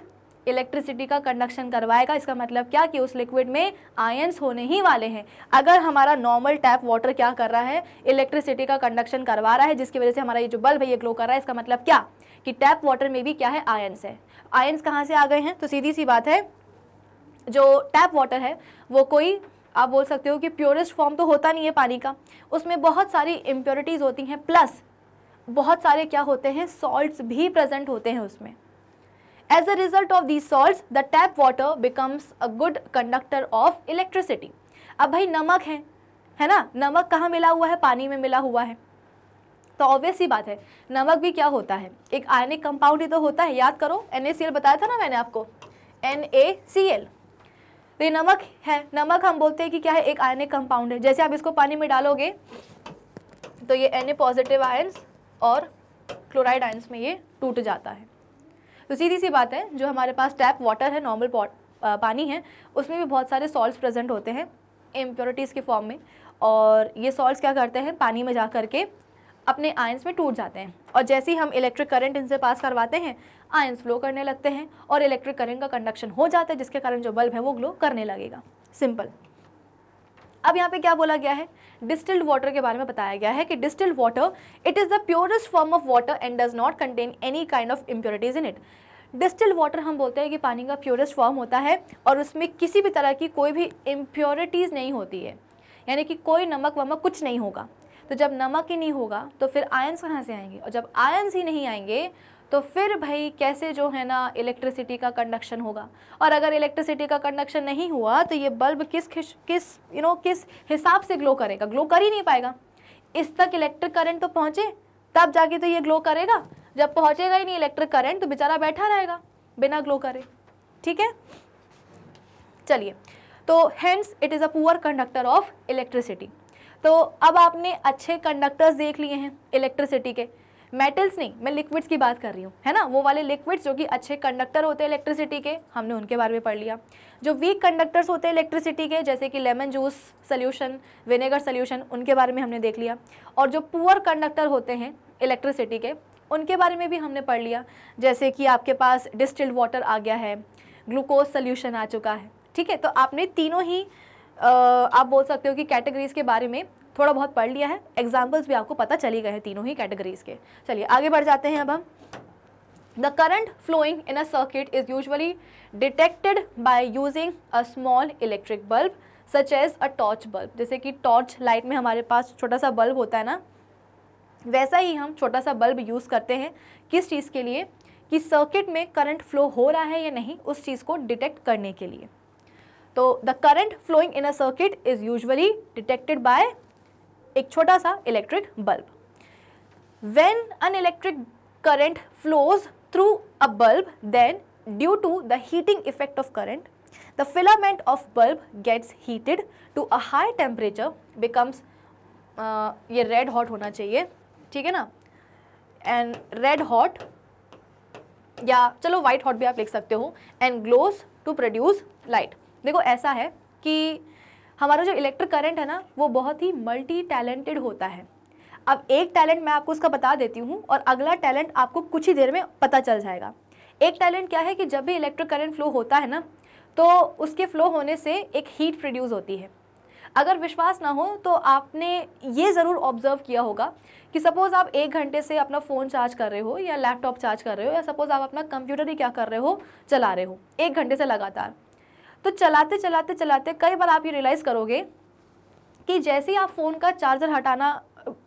इलेक्ट्रिसिटी का कंडक्शन करवाएगा इसका मतलब क्या कि उस लिक्विड में आयंस होने ही वाले हैं अगर हमारा नॉर्मल टैप वाटर क्या कर रहा है इलेक्ट्रिसिटी का कंडक्शन करवा रहा है जिसकी वजह से हमारा ये जो बल्ब है ये ग्लो कर रहा है इसका मतलब क्या कि टैप वाटर में भी क्या है आयंस है आयंस कहाँ से आ गए हैं तो सीधी सी बात है जो टैप वाटर है वो कोई आप बोल सकते हो कि प्योरेस्ट फॉर्म तो होता नहीं है पानी का उसमें बहुत सारी इम्प्योरिटीज़ होती हैं प्लस बहुत सारे क्या होते हैं सॉल्ट्स भी प्रेजेंट होते हैं उसमें as a result of these salts the tap water becomes a good conductor of electricity अब भाई नमक है है ना नमक कहाँ मिला हुआ है पानी में मिला हुआ है तो ऑब्वियस ही बात है नमक भी क्या होता है एक आयनिक कंपाउंड ही तो होता है याद करो एन बताया था ना मैंने आपको एन तो ये नमक है नमक हम बोलते हैं कि क्या है एक आयनिक कंपाउंड है जैसे आप इसको पानी में डालोगे तो ये एन पॉजिटिव आयंस और क्लोराइड आयंस में ये टूट जाता है तो सीधी सी बात है जो हमारे पास टैप वाटर है नॉर्मल पानी है उसमें भी बहुत सारे सॉल्ट प्रेजेंट होते हैं इम्प्योरिटीज़ के फॉर्म में और ये सॉल्ट्स क्या करते हैं पानी में जा कर के अपने आयंस में टूट जाते हैं और जैसे ही हम इलेक्ट्रिक करंट इनसे पास करवाते हैं आयंस फ्लो करने लगते हैं और इलेक्ट्रिक करंट का कंडक्शन हो जाता है जिसके कारण जो बल्ब है वो ग्लो करने लगेगा सिंपल अब यहाँ पे क्या बोला गया है डिस्टिल्ड वाटर के बारे में बताया गया है कि distilled water it is the purest form of water and does not contain any kind of impurities in it distilled water हम बोलते हैं कि पानी का प्योरेस्ट फॉर्म होता है और उसमें किसी भी तरह की कोई भी इम्प्योरिटीज़ नहीं होती है यानी कि कोई नमक वमक कुछ नहीं होगा तो जब नमक ही नहीं होगा तो फिर आयंस कहाँ से आएंगे और जब आयंस ही नहीं आएंगे तो फिर भाई कैसे जो है ना इलेक्ट्रिसिटी का कंडक्शन होगा और अगर इलेक्ट्रिसिटी का कंडक्शन नहीं हुआ तो ये बल्ब किस किस यू नो किस हिसाब से ग्लो करेगा ग्लो कर ही नहीं पाएगा इस तक इलेक्ट्रिक करंट तो पहुँचे तब जाके तो ये ग्लो करेगा जब पहुँचेगा ही नहीं इलेक्ट्रिक करंट तो बेचारा बैठा रहेगा बिना ग्लो करे ठीक है चलिए तो hence it is a poor conductor of electricity तो अब आपने अच्छे कंडक्टर्स देख लिए हैं इलेक्ट्रिसिटी के मेटल्स नहीं मैं लिक्विड्स की बात कर रही हूँ है ना वो वाले लिक्विड्स जो कि अच्छे कंडक्टर होते हैं इलेक्ट्रिसिटी के हमने उनके बारे में पढ़ लिया जो वीक कंडक्टर्स होते हैं इलेक्ट्रिसिटी के जैसे कि lemon juice solution vinegar solution उनके बारे में हमने देख लिया और जो पुअर कंडक्टर होते हैं इलेक्ट्रिसिटी के उनके बारे में भी हमने पढ़ लिया जैसे कि आपके पास डिस्टिल्ड वाटर आ गया है ग्लूकोज सोल्यूशन आ चुका है ठीक है तो आपने तीनों ही आप बोल सकते हो कि कैटेगरीज़ के बारे में थोड़ा बहुत पढ़ लिया है एग्जाम्पल्स भी आपको पता चले गए हैं तीनों ही कैटेगरीज के चलिए आगे बढ़ जाते हैं अब हम the current flowing in a circuit is usually detected by using a small electric bulb such as a torch bulb जैसे कि टॉर्च लाइट में हमारे पास छोटा सा बल्ब होता है ना वैसा ही हम छोटा सा बल्ब यूज़ करते हैं किस चीज़ के लिए कि सर्किट में करंट फ्लो हो रहा है या नहीं उस चीज़ को डिटेक्ट करने के लिए तो the current flowing in a circuit is usually detected by एक छोटा सा electric bulb when an electric current flows through a bulb then due to the heating effect of current the filament of bulb gets heated to a high temperature becomes ये red hot होना चाहिए ठीक है ना and red hot या चलो white hot भी आप लिख सकते हो and glows to produce light देखो ऐसा है कि हमारा जो इलेक्ट्रिक करंट है ना वो बहुत ही मल्टी टैलेंटेड होता है अब एक टैलेंट मैं आपको उसका बता देती हूँ और अगला टैलेंट आपको कुछ ही देर में पता चल जाएगा एक टैलेंट क्या है कि जब भी इलेक्ट्रिक करंट फ्लो होता है ना तो उसके फ्लो होने से एक हीट प्रोड्यूस होती है अगर विश्वास ना हो तो आपने ये ज़रूर ऑब्ज़र्व किया होगा कि सपोज़ आप एक घंटे से अपना फ़ोन चार्ज कर रहे हो या लैपटॉप चार्ज कर रहे हो या सपोज़ आप अपना कंप्यूटर ही क्या कर रहे हो चला रहे हो एक घंटे से लगातार तो चलाते चलाते चलाते कई बार आप ये रियलाइज़ करोगे कि जैसे ही आप फ़ोन का चार्जर हटाना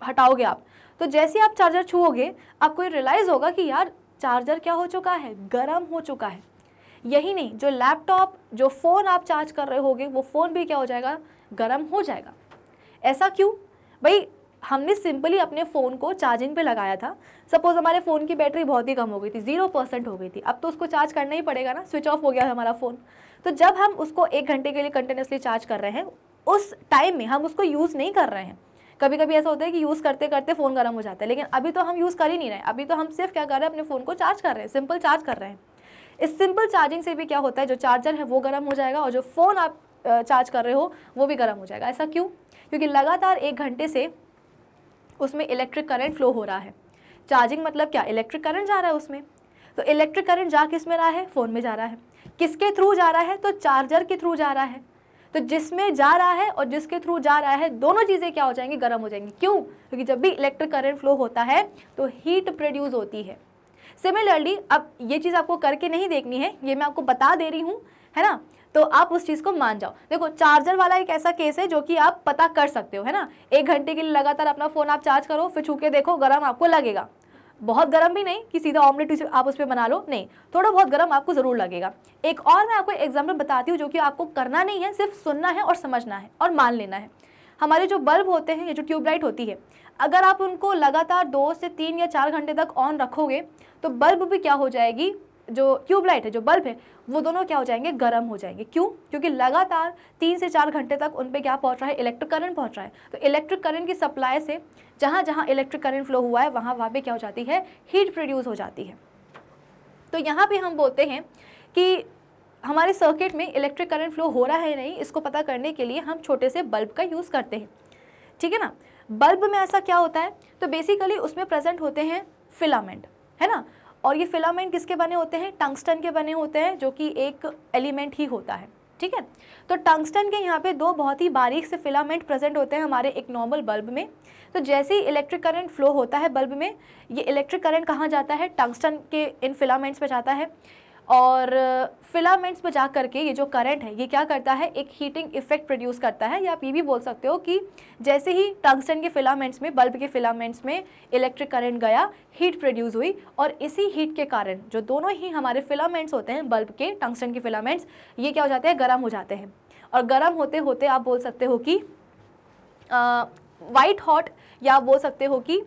हटाओगे आप तो जैसे ही आप चार्जर छूओगे आपको ये रियलाइज़ होगा कि यार चार्जर क्या हो चुका है गर्म हो चुका है यही नहीं जो लैपटॉप जो फ़ोन आप चार्ज कर रहे होगे वो फ़ोन भी क्या हो जाएगा गर्म हो जाएगा ऐसा क्यों भाई हमने सिंपली अपने फ़ोन को चार्जिंग पे लगाया था सपोज़ हमारे फ़ोन की बैटरी बहुत ही कम हो गई थी ज़ीरो परसेंट हो गई थी अब तो उसको चार्ज करना ही पड़ेगा ना स्विच ऑफ हो गया हमारा फ़ोन तो जब हम उसको एक घंटे के लिए कंटिन्यूसली चार्ज कर रहे हैं उस टाइम में हम उसको यूज़ नहीं कर रहे हैं कभी कभी ऐसा होता है कि यूज़ करते करते फ़ोन गर्म हो जाता है लेकिन अभी तो हम यूज़ कर ही नहीं रहे अभी तो हम सिर्फ क्या कर रहे हैं अपने फ़ोन को चार्ज कर रहे हैं सिंपल चार्ज कर रहे हैं इस सिंपल चार्जिंग से भी क्या होता है जो चार्जर है वो गर्म हो जाएगा और जो फ़ोन आप चार्ज कर रहे हो वो भी गर्म हो जाएगा ऐसा क्यों क्योंकि लगातार एक घंटे से उसमें इलेक्ट्रिक करंट फ्लो हो रहा है चार्जिंग मतलब क्या इलेक्ट्रिक करंट जा रहा है उसमें तो इलेक्ट्रिक करंट जा किस में रहा है फ़ोन में जा रहा है किसके थ्रू जा रहा है तो चार्जर के थ्रू जा रहा है तो जिसमें जा रहा है और जिसके थ्रू जा रहा है दोनों चीज़ें क्या हो जाएंगी गर्म हो जाएंगी क्यों क्योंकि जब भी इलेक्ट्रिक करंट फ्लो होता है तो हीट प्रोड्यूस होती है सिमिलरली अब ये चीज़ आपको करके नहीं देखनी है ये मैं आपको बता दे रही हूँ है ना तो आप उस चीज़ को मान जाओ देखो चार्जर वाला एक ऐसा केस है जो कि आप पता कर सकते हो है ना एक घंटे के लिए लगातार अपना फ़ोन आप चार्ज करो फिर छू के देखो गर्म आपको लगेगा बहुत गर्म भी नहीं कि सीधा ऑमलेट आप उस पर बना लो नहीं थोड़ा बहुत गर्म आपको ज़रूर लगेगा एक और मैं आपको एग्जाम्पल बताती हूँ जो कि आपको करना नहीं है सिर्फ सुनना है और समझना है और मान लेना है हमारे जो बल्ब होते हैं ये जो ट्यूबलाइट होती है अगर आप उनको लगातार दो से तीन या चार घंटे तक ऑन रखोगे तो बल्ब भी क्या हो जाएगी जो ट्यूबलाइट है जो बल्ब है वो दोनों क्या हो जाएंगे गर्म हो जाएंगे क्यों क्योंकि लगातार तीन से चार घंटे तक उन पर क्या पहुँच रहा है इलेक्ट्रिक करंट पहुँच रहा है तो इलेक्ट्रिक करंट की सप्लाई से जहाँ जहाँ इलेक्ट्रिक करंट फ्लो हुआ है वहाँ वहाँ पर क्या हो जाती है हीट प्रोड्यूस हो जाती है तो यहाँ पर हम बोलते हैं कि हमारे सर्किट में इलेक्ट्रिक करंट फ्लो हो रहा है नहीं इसको पता करने के लिए हम छोटे से बल्ब का यूज़ करते हैं ठीक है ना बल्ब में ऐसा क्या होता है तो बेसिकली उसमें प्रेजेंट होते हैं फिलामेंट है ना और ये फिलामेंट किसके बने होते हैं टंगस्टन के बने होते हैं जो कि एक एलिमेंट ही होता है ठीक है तो टंगस्टन के यहाँ पे दो बहुत ही बारीक से फिलामेंट प्रेजेंट होते हैं हमारे एक नॉर्मल बल्ब में तो जैसे ही इलेक्ट्रिक करंट फ्लो होता है बल्ब में ये इलेक्ट्रिक करंट कहाँ जाता है टंगस्टन के इन फिलामेंट्स पे जाता है और फिलामेंट्स पर जा करके ये जो करंट है ये क्या करता है एक हीटिंग इफेक्ट प्रोड्यूस करता है या आप ये भी बोल सकते हो कि जैसे ही टंगस्टन के फिलामेंट्स में बल्ब के फिलामेंट्स में इलेक्ट्रिक करंट गया हीट प्रोड्यूस हुई और इसी हीट के कारण जो दोनों ही हमारे फिलामेंट्स होते हैं बल्ब के टंगस्टन के फिलामेंट्स ये क्या हो जाते हैं गर्म हो जाते हैं और गर्म होते होते आप बोल सकते हो कि वाइट हॉट या आप बोल सकते हो कि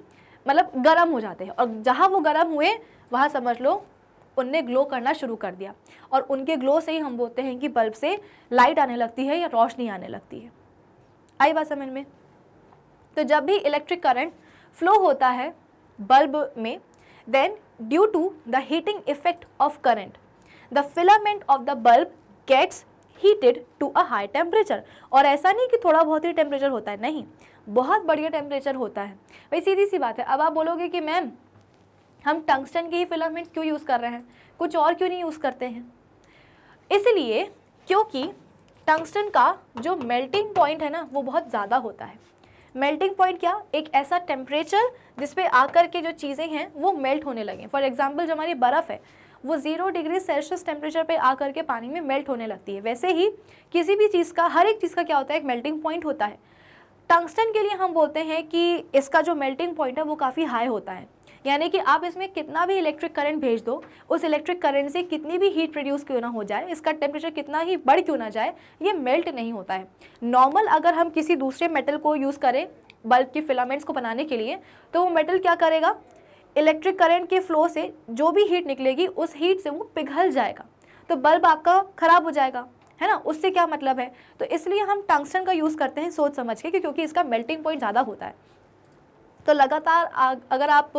मतलब गर्म हो जाते हैं और जहाँ वो गर्म हुए वहाँ समझ लो उनने ग्लो करना शुरू कर दिया और उनके ग्लो से ही हम बोलते हैं कि बल्ब से लाइट आने लगती है या रोशनी आने लगती है आई बात समझ में तो जब भी इलेक्ट्रिक करंट फ्लो होता है बल्ब में then due to the heating effect of current the filament of the bulb gets heated to a high temperature और ऐसा नहीं कि थोड़ा बहुत ही टेम्परेचर होता है नहीं बहुत बढ़िया टेम्परेचर होता है भाई सीधी सी बात है अब आप बोलोगे कि मैम हम टंगस्टन के ही फिलामेंट्स क्यों यूज़ कर रहे हैं कुछ और क्यों नहीं यूज़ करते हैं इसलिए क्योंकि टंगस्टन का जो मेल्टिंग पॉइंट है ना वो बहुत ज़्यादा होता है मेल्टिंग पॉइंट क्या एक ऐसा टेम्परेचर जिसपे आकर के जो चीज़ें हैं वो मेल्ट होने लगें फॉर एग्जाम्पल जो हमारी बर्फ़ है वो ज़ीरो डिग्री सेल्सियस टेम्परेचर पे आकर के पानी में मेल्ट होने लगती है वैसे ही किसी भी चीज़ का हर एक चीज़ का क्या होता है एक मेल्टिंग पॉइंट होता है टंगस्टन के लिए हम बोलते हैं कि इसका जो मेल्टिंग पॉइंट है वो काफ़ी हाई होता है यानी कि आप इसमें कितना भी इलेक्ट्रिक करंट भेज दो उस इलेक्ट्रिक करंट से कितनी भी हीट प्रोड्यूस क्यों ना हो जाए इसका टेम्परेचर कितना ही बढ़ क्यों ना जाए ये मेल्ट नहीं होता है नॉर्मल अगर हम किसी दूसरे मेटल को यूज़ करें बल्ब की फिलामेंट्स को बनाने के लिए तो वो मेटल क्या करेगा इलेक्ट्रिक करंट के फ्लो से जो भी हीट निकलेगी उस हीट से वो पिघल जाएगा तो बल्ब आपका ख़राब हो जाएगा है ना उससे क्या मतलब है तो इसलिए हम टंगस्टन का यूज़ करते हैं सोच समझ के क्योंकि इसका मेल्टिंग पॉइंट ज़्यादा होता है तो लगातार अगर आप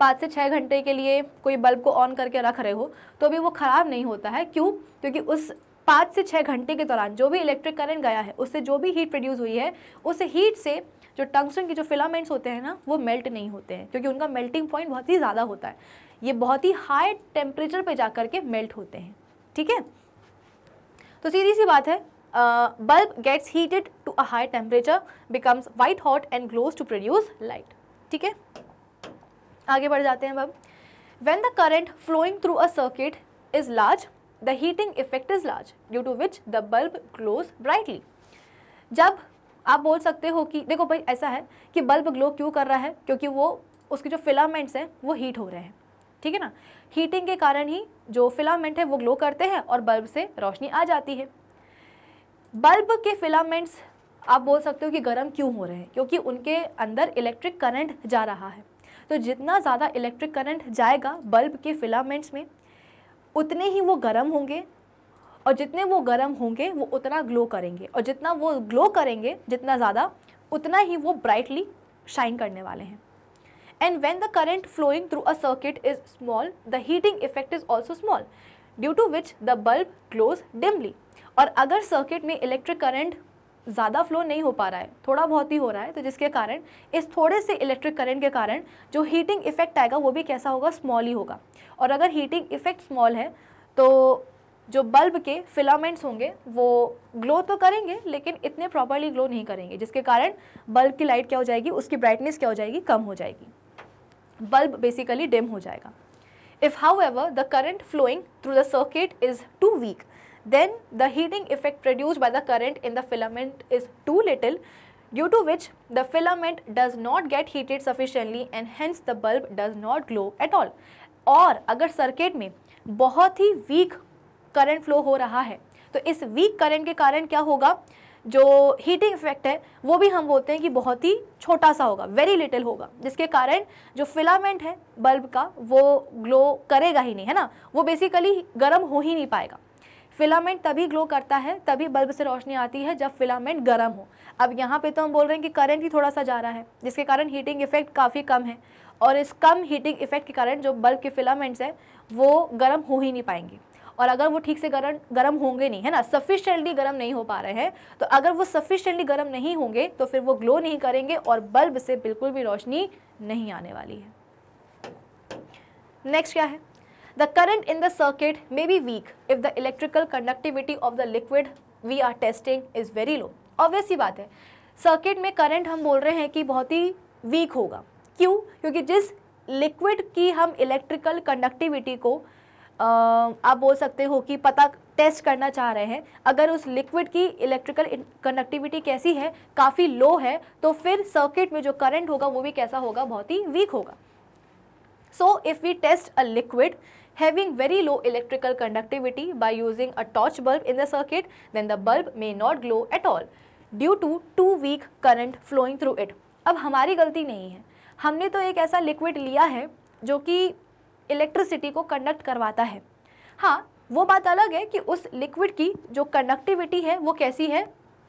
पाँच से छः घंटे के लिए कोई बल्ब को ऑन करके रख रहे हो तो भी वो ख़राब नहीं होता है क्यों क्योंकि उस पाँच से छः घंटे के दौरान जो भी इलेक्ट्रिक करंट गया है उससे जो भी हीट प्रोड्यूस हुई है उस हीट से जो टंगस्टन के जो फिलामेंट्स होते हैं ना वो मेल्ट नहीं होते हैं क्योंकि उनका मेल्टिंग पॉइंट बहुत ही ज़्यादा होता है ये बहुत ही हाई टेम्परेचर पर जा के मेल्ट होते हैं ठीक है तो सीधी सी बात है bulb gets heated to a high temperature becomes white hot and glows to produce light ठीक है आगे बढ़ जाते हैं अब when the current flowing through a circuit is large the heating effect is large due to which the bulb glows brightly जब आप बोल सकते हो कि देखो भाई ऐसा है कि बल्ब ग्लो क्यों कर रहा है क्योंकि वो उसके जो फिलामेंट्स हैं वो हीट हो रहे हैं ठीक है ना हीटिंग के कारण ही जो फिलामेंट है वो ग्लो करते हैं और बल्ब से रोशनी आ जाती है बल्ब के फिलामेंट्स आप बोल सकते हो कि गर्म क्यों हो रहे हैं क्योंकि उनके अंदर इलेक्ट्रिक करंट जा रहा है तो जितना ज़्यादा इलेक्ट्रिक करंट जाएगा बल्ब के फिलामेंट्स में उतने ही वो गर्म होंगे और जितने वो गर्म होंगे वो उतना ग्लो करेंगे और जितना वो ग्लो करेंगे जितना ज़्यादा उतना ही वो ब्राइटली शाइन करने वाले हैं and when the current flowing through a circuit is small the heating effect is also small due to which the bulb glows dimly और अगर सर्किट में इलेक्ट्रिक करंट ज़्यादा फ्लो नहीं हो पा रहा है थोड़ा बहुत ही हो रहा है तो जिसके कारण इस थोड़े से इलेक्ट्रिक करंट के कारण जो हीटिंग इफेक्ट आएगा वो भी कैसा होगा स्मॉल ही होगा और अगर हीटिंग इफेक्ट स्मॉल है तो जो बल्ब के फिलामेंट्स होंगे वो ग्लो तो करेंगे लेकिन इतने प्रॉपरली ग्लो नहीं करेंगे जिसके कारण बल्ब की लाइट क्या हो जाएगी उसकी ब्राइटनेस क्या हो जाएगी कम हो जाएगी बल्ब बेसिकली डिम हो जाएगा however the current flowing through the circuit is too weak then the heating effect produced by the current in the filament is too little due to which the filament does not get heated sufficiently and hence the bulb does not glow at all. or agar circuit mein bahut hi weak current flow ho raha hai to is weak current ke karan kya hoga जो heating effect है वो भी हम बोलते हैं कि बहुत ही छोटा सा होगा वेरी लिटिल होगा जिसके कारण जो फिलामेंट है बल्ब का वो ग्लो करेगा ही नहीं है ना वो बेसिकली गर्म हो ही नहीं पाएगा फिलामेंट तभी ग्लो करता है तभी बल्ब से रोशनी आती है जब फिलामेंट गर्म हो अब यहाँ पे तो हम बोल रहे हैं कि करंट ही थोड़ा सा जा रहा है जिसके कारण हीटिंग इफेक्ट काफ़ी कम है और इस कम हीटिंग इफेक्ट के कारण जो बल्ब के फिलामेंट्स हैं वो गर्म हो ही नहीं पाएंगे और अगर वो ठीक से गर्म गर्म होंगे नहीं है ना सफिशेंटली गर्म नहीं हो पा रहे हैं तो अगर वो सफिशेंटली गर्म नहीं होंगे तो फिर वो ग्लो नहीं करेंगे और बल्ब से बिल्कुल भी रोशनी नहीं आने वाली है नेक्स्ट क्या है The current in the circuit may be weak if the electrical conductivity of the liquid we are testing is very low. obviously ही बात है सर्किट में करंट हम बोल रहे हैं कि बहुत ही वीक होगा क्यों क्योंकि जिस लिक्विड की हम इलेक्ट्रिकल कंडक्टिविटी को आ, आप बोल सकते हो कि पता टेस्ट करना चाह रहे हैं अगर उस लिक्विड की इलेक्ट्रिकल कंडक्टिविटी कैसी है काफ़ी लो है तो फिर सर्किट में जो करंट होगा वो भी कैसा होगा बहुत ही वीक होगा so if we test a liquid having very low electrical conductivity by using a torch bulb in the circuit, then the bulb may not glow at all due to too weak current flowing through it. ab hamari galti nahi hai humne to ek aisa liquid liya hai jo ki electricity ko conduct karwata hai ha वो बात अलग है कि उस liquid की जो conductivity है वो कैसी है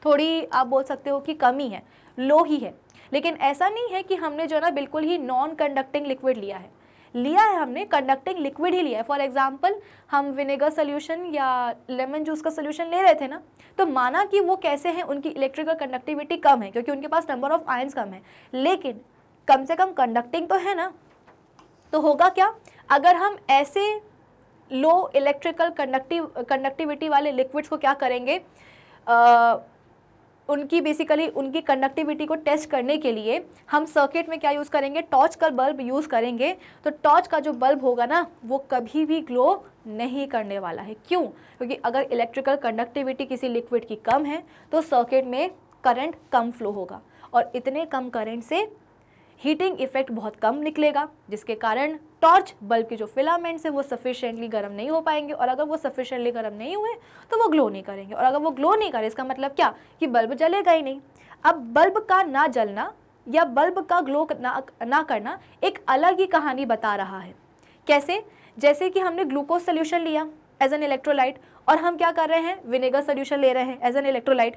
थोड़ी आप बोल सकते हो कि कमी है लो ही है लेकिन ऐसा नहीं है कि हमने जो है ना बिल्कुल ही नॉन कंडक्टिंग लिक्विड लिया है लिया है हमने कंडक्टिंग लिक्विड ही लिया है फॉर एग्जाम्पल हम विनेगर सोल्यूशन या लेमन जूस का सोल्यूशन ले रहे थे ना तो माना कि वो कैसे हैं उनकी इलेक्ट्रिकल कंडक्टिविटी कम है क्योंकि उनके पास नंबर ऑफ आयन्स कम है लेकिन कम से कम कंडक्टिंग तो है ना तो होगा क्या अगर हम ऐसे लो इलेक्ट्रिकल कंडक्टिव कंडक्टिविटी वाले लिक्विड्स को क्या करेंगे उनकी बेसिकली उनकी कंडक्टिविटी को टेस्ट करने के लिए हम सर्किट में क्या यूज़ करेंगे टॉर्च का बल्ब यूज़ करेंगे तो टॉर्च का जो बल्ब होगा ना वो कभी भी ग्लो नहीं करने वाला है क्यों क्योंकि अगर इलेक्ट्रिकल कंडक्टिविटी किसी लिक्विड की कम है तो सर्किट में करंट कम फ्लो होगा और इतने कम करंट से हीटिंग इफेक्ट बहुत कम निकलेगा जिसके कारण टॉर्च बल्ब के जो फिलामेंट्स हैं वो सफिशेंटली गर्म नहीं हो पाएंगे और अगर वो सफिशेंटली गर्म नहीं हुए तो वो ग्लो नहीं करेंगे और अगर वो ग्लो नहीं करें इसका मतलब क्या कि बल्ब जलेगा ही नहीं अब बल्ब का ना जलना या बल्ब का ग्लो ना, ना करना एक अलग ही कहानी बता रहा है कैसे जैसे कि हमने ग्लूकोज सोल्यूशन लिया एज एन इलेक्ट्रोलाइट और हम क्या कर रहे हैं विनेगर सोल्यूशन ले रहे हैं एज एन इलेक्ट्रोलाइट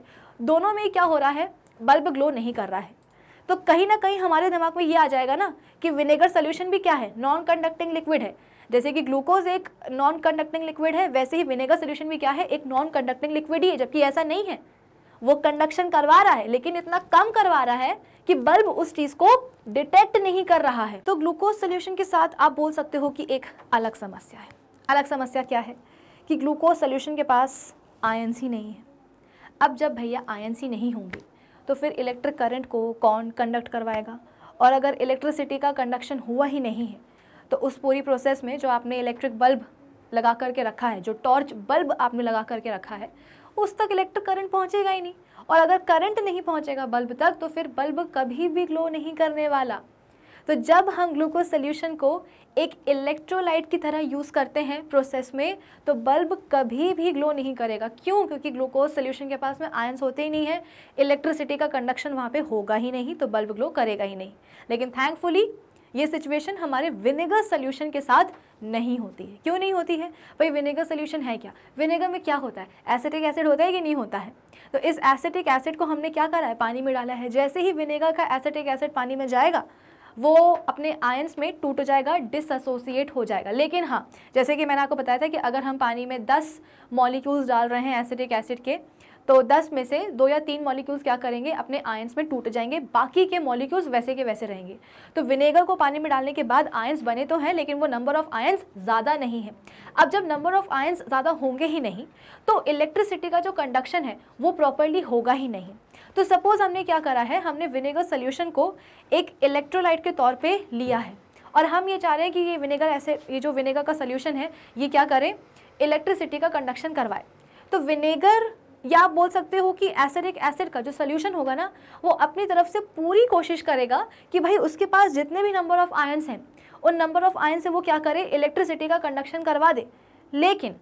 दोनों में क्या हो रहा है बल्ब ग्लो नहीं कर रहा है तो कहीं ना कहीं हमारे दिमाग में ये आ जाएगा ना कि विनेगर सोल्यूशन भी क्या है नॉन कंडक्टिंग लिक्विड है जैसे कि ग्लूकोज एक नॉन कंडक्टिंग लिक्विड है वैसे ही विनेगर सोल्यूशन भी क्या है एक नॉन कंडक्टिंग लिक्विड ही है जबकि ऐसा नहीं है वो कंडक्शन करवा रहा है लेकिन इतना कम करवा रहा है कि बल्ब उस चीज को डिटेक्ट नहीं कर रहा है तो ग्लूकोज सोल्यूशन के साथ आप बोल सकते हो कि एक अलग समस्या है अलग समस्या क्या है कि ग्लूकोज सोल्यूशन के पास आयंस ही नहीं है अब जब भैया आयंस ही नहीं होंगे तो फिर इलेक्ट्रिक करंट को कौन कंडक्ट करवाएगा और अगर इलेक्ट्रिसिटी का कंडक्शन हुआ ही नहीं है तो उस पूरी प्रोसेस में जो आपने इलेक्ट्रिक बल्ब लगा करके रखा है जो टॉर्च बल्ब आपने लगा करके रखा है उस तक इलेक्ट्रिक करंट पहुँचेगा ही नहीं और अगर करंट नहीं पहुँचेगा बल्ब तक तो फिर बल्ब कभी भी ग्लो नहीं करने वाला तो जब हम ग्लूकोज सोल्यूशन को एक इलेक्ट्रोलाइट की तरह यूज़ करते हैं प्रोसेस में तो बल्ब कभी भी ग्लो नहीं करेगा क्यों क्योंकि ग्लूकोज सोल्यूशन के पास में आयंस होते ही नहीं है इलेक्ट्रिसिटी का कंडक्शन वहाँ पे होगा ही नहीं तो बल्ब ग्लो करेगा ही नहीं लेकिन थैंकफुली ये सिचुएशन हमारे विनेगर सोल्यूशन के साथ नहीं होती है क्यों नहीं होती है भाई विनेगर सोल्यूशन है क्या विनेगर में क्या होता है एसिटिक एसिड होता है कि नहीं होता है तो इस एसिटिक एसिड को हमने क्या करा है पानी में डाला है जैसे ही विनेगर का एसिटिक एसिड पानी में जाएगा वो अपने आयंस में टूट जाएगा डिसोसिएट हो जाएगा लेकिन हाँ जैसे कि मैंने आपको बताया था कि अगर हम पानी में दस मॉलिक्यूल्स डाल रहे हैं एसिडिक एसिड के तो 10 में से दो या तीन मॉलिक्यूल्स क्या करेंगे अपने आयंस में टूट जाएंगे बाकी के मॉलिक्यूल्स वैसे के वैसे रहेंगे तो विनेगर को पानी में डालने के बाद आयंस बने तो हैं लेकिन वो नंबर ऑफ आयंस ज़्यादा नहीं है अब जब नंबर ऑफ आयंस ज़्यादा होंगे ही नहीं तो इलेक्ट्रिसिटी का जो कंडक्शन है वो प्रॉपरली होगा ही नहीं तो सपोज़ हमने क्या करा है हमने विनेगर सोल्यूशन को एक इलेक्ट्रोलाइट के तौर पर लिया है और हम ये चाह रहे हैं कि ये विनेगर ऐसे ये जो विनेगर का सोल्यूशन है ये क्या करें इलेक्ट्रिसिटी का कंडक्शन करवाए तो विनेगर या आप बोल सकते हो कि एसिडिक एसिड का जो सोल्यूशन होगा ना वो अपनी तरफ से पूरी कोशिश करेगा कि भाई उसके पास जितने भी नंबर ऑफ़ आयंस हैं उन नंबर ऑफ़ आयन से वो क्या करे इलेक्ट्रिसिटी का कंडक्शन करवा दे लेकिन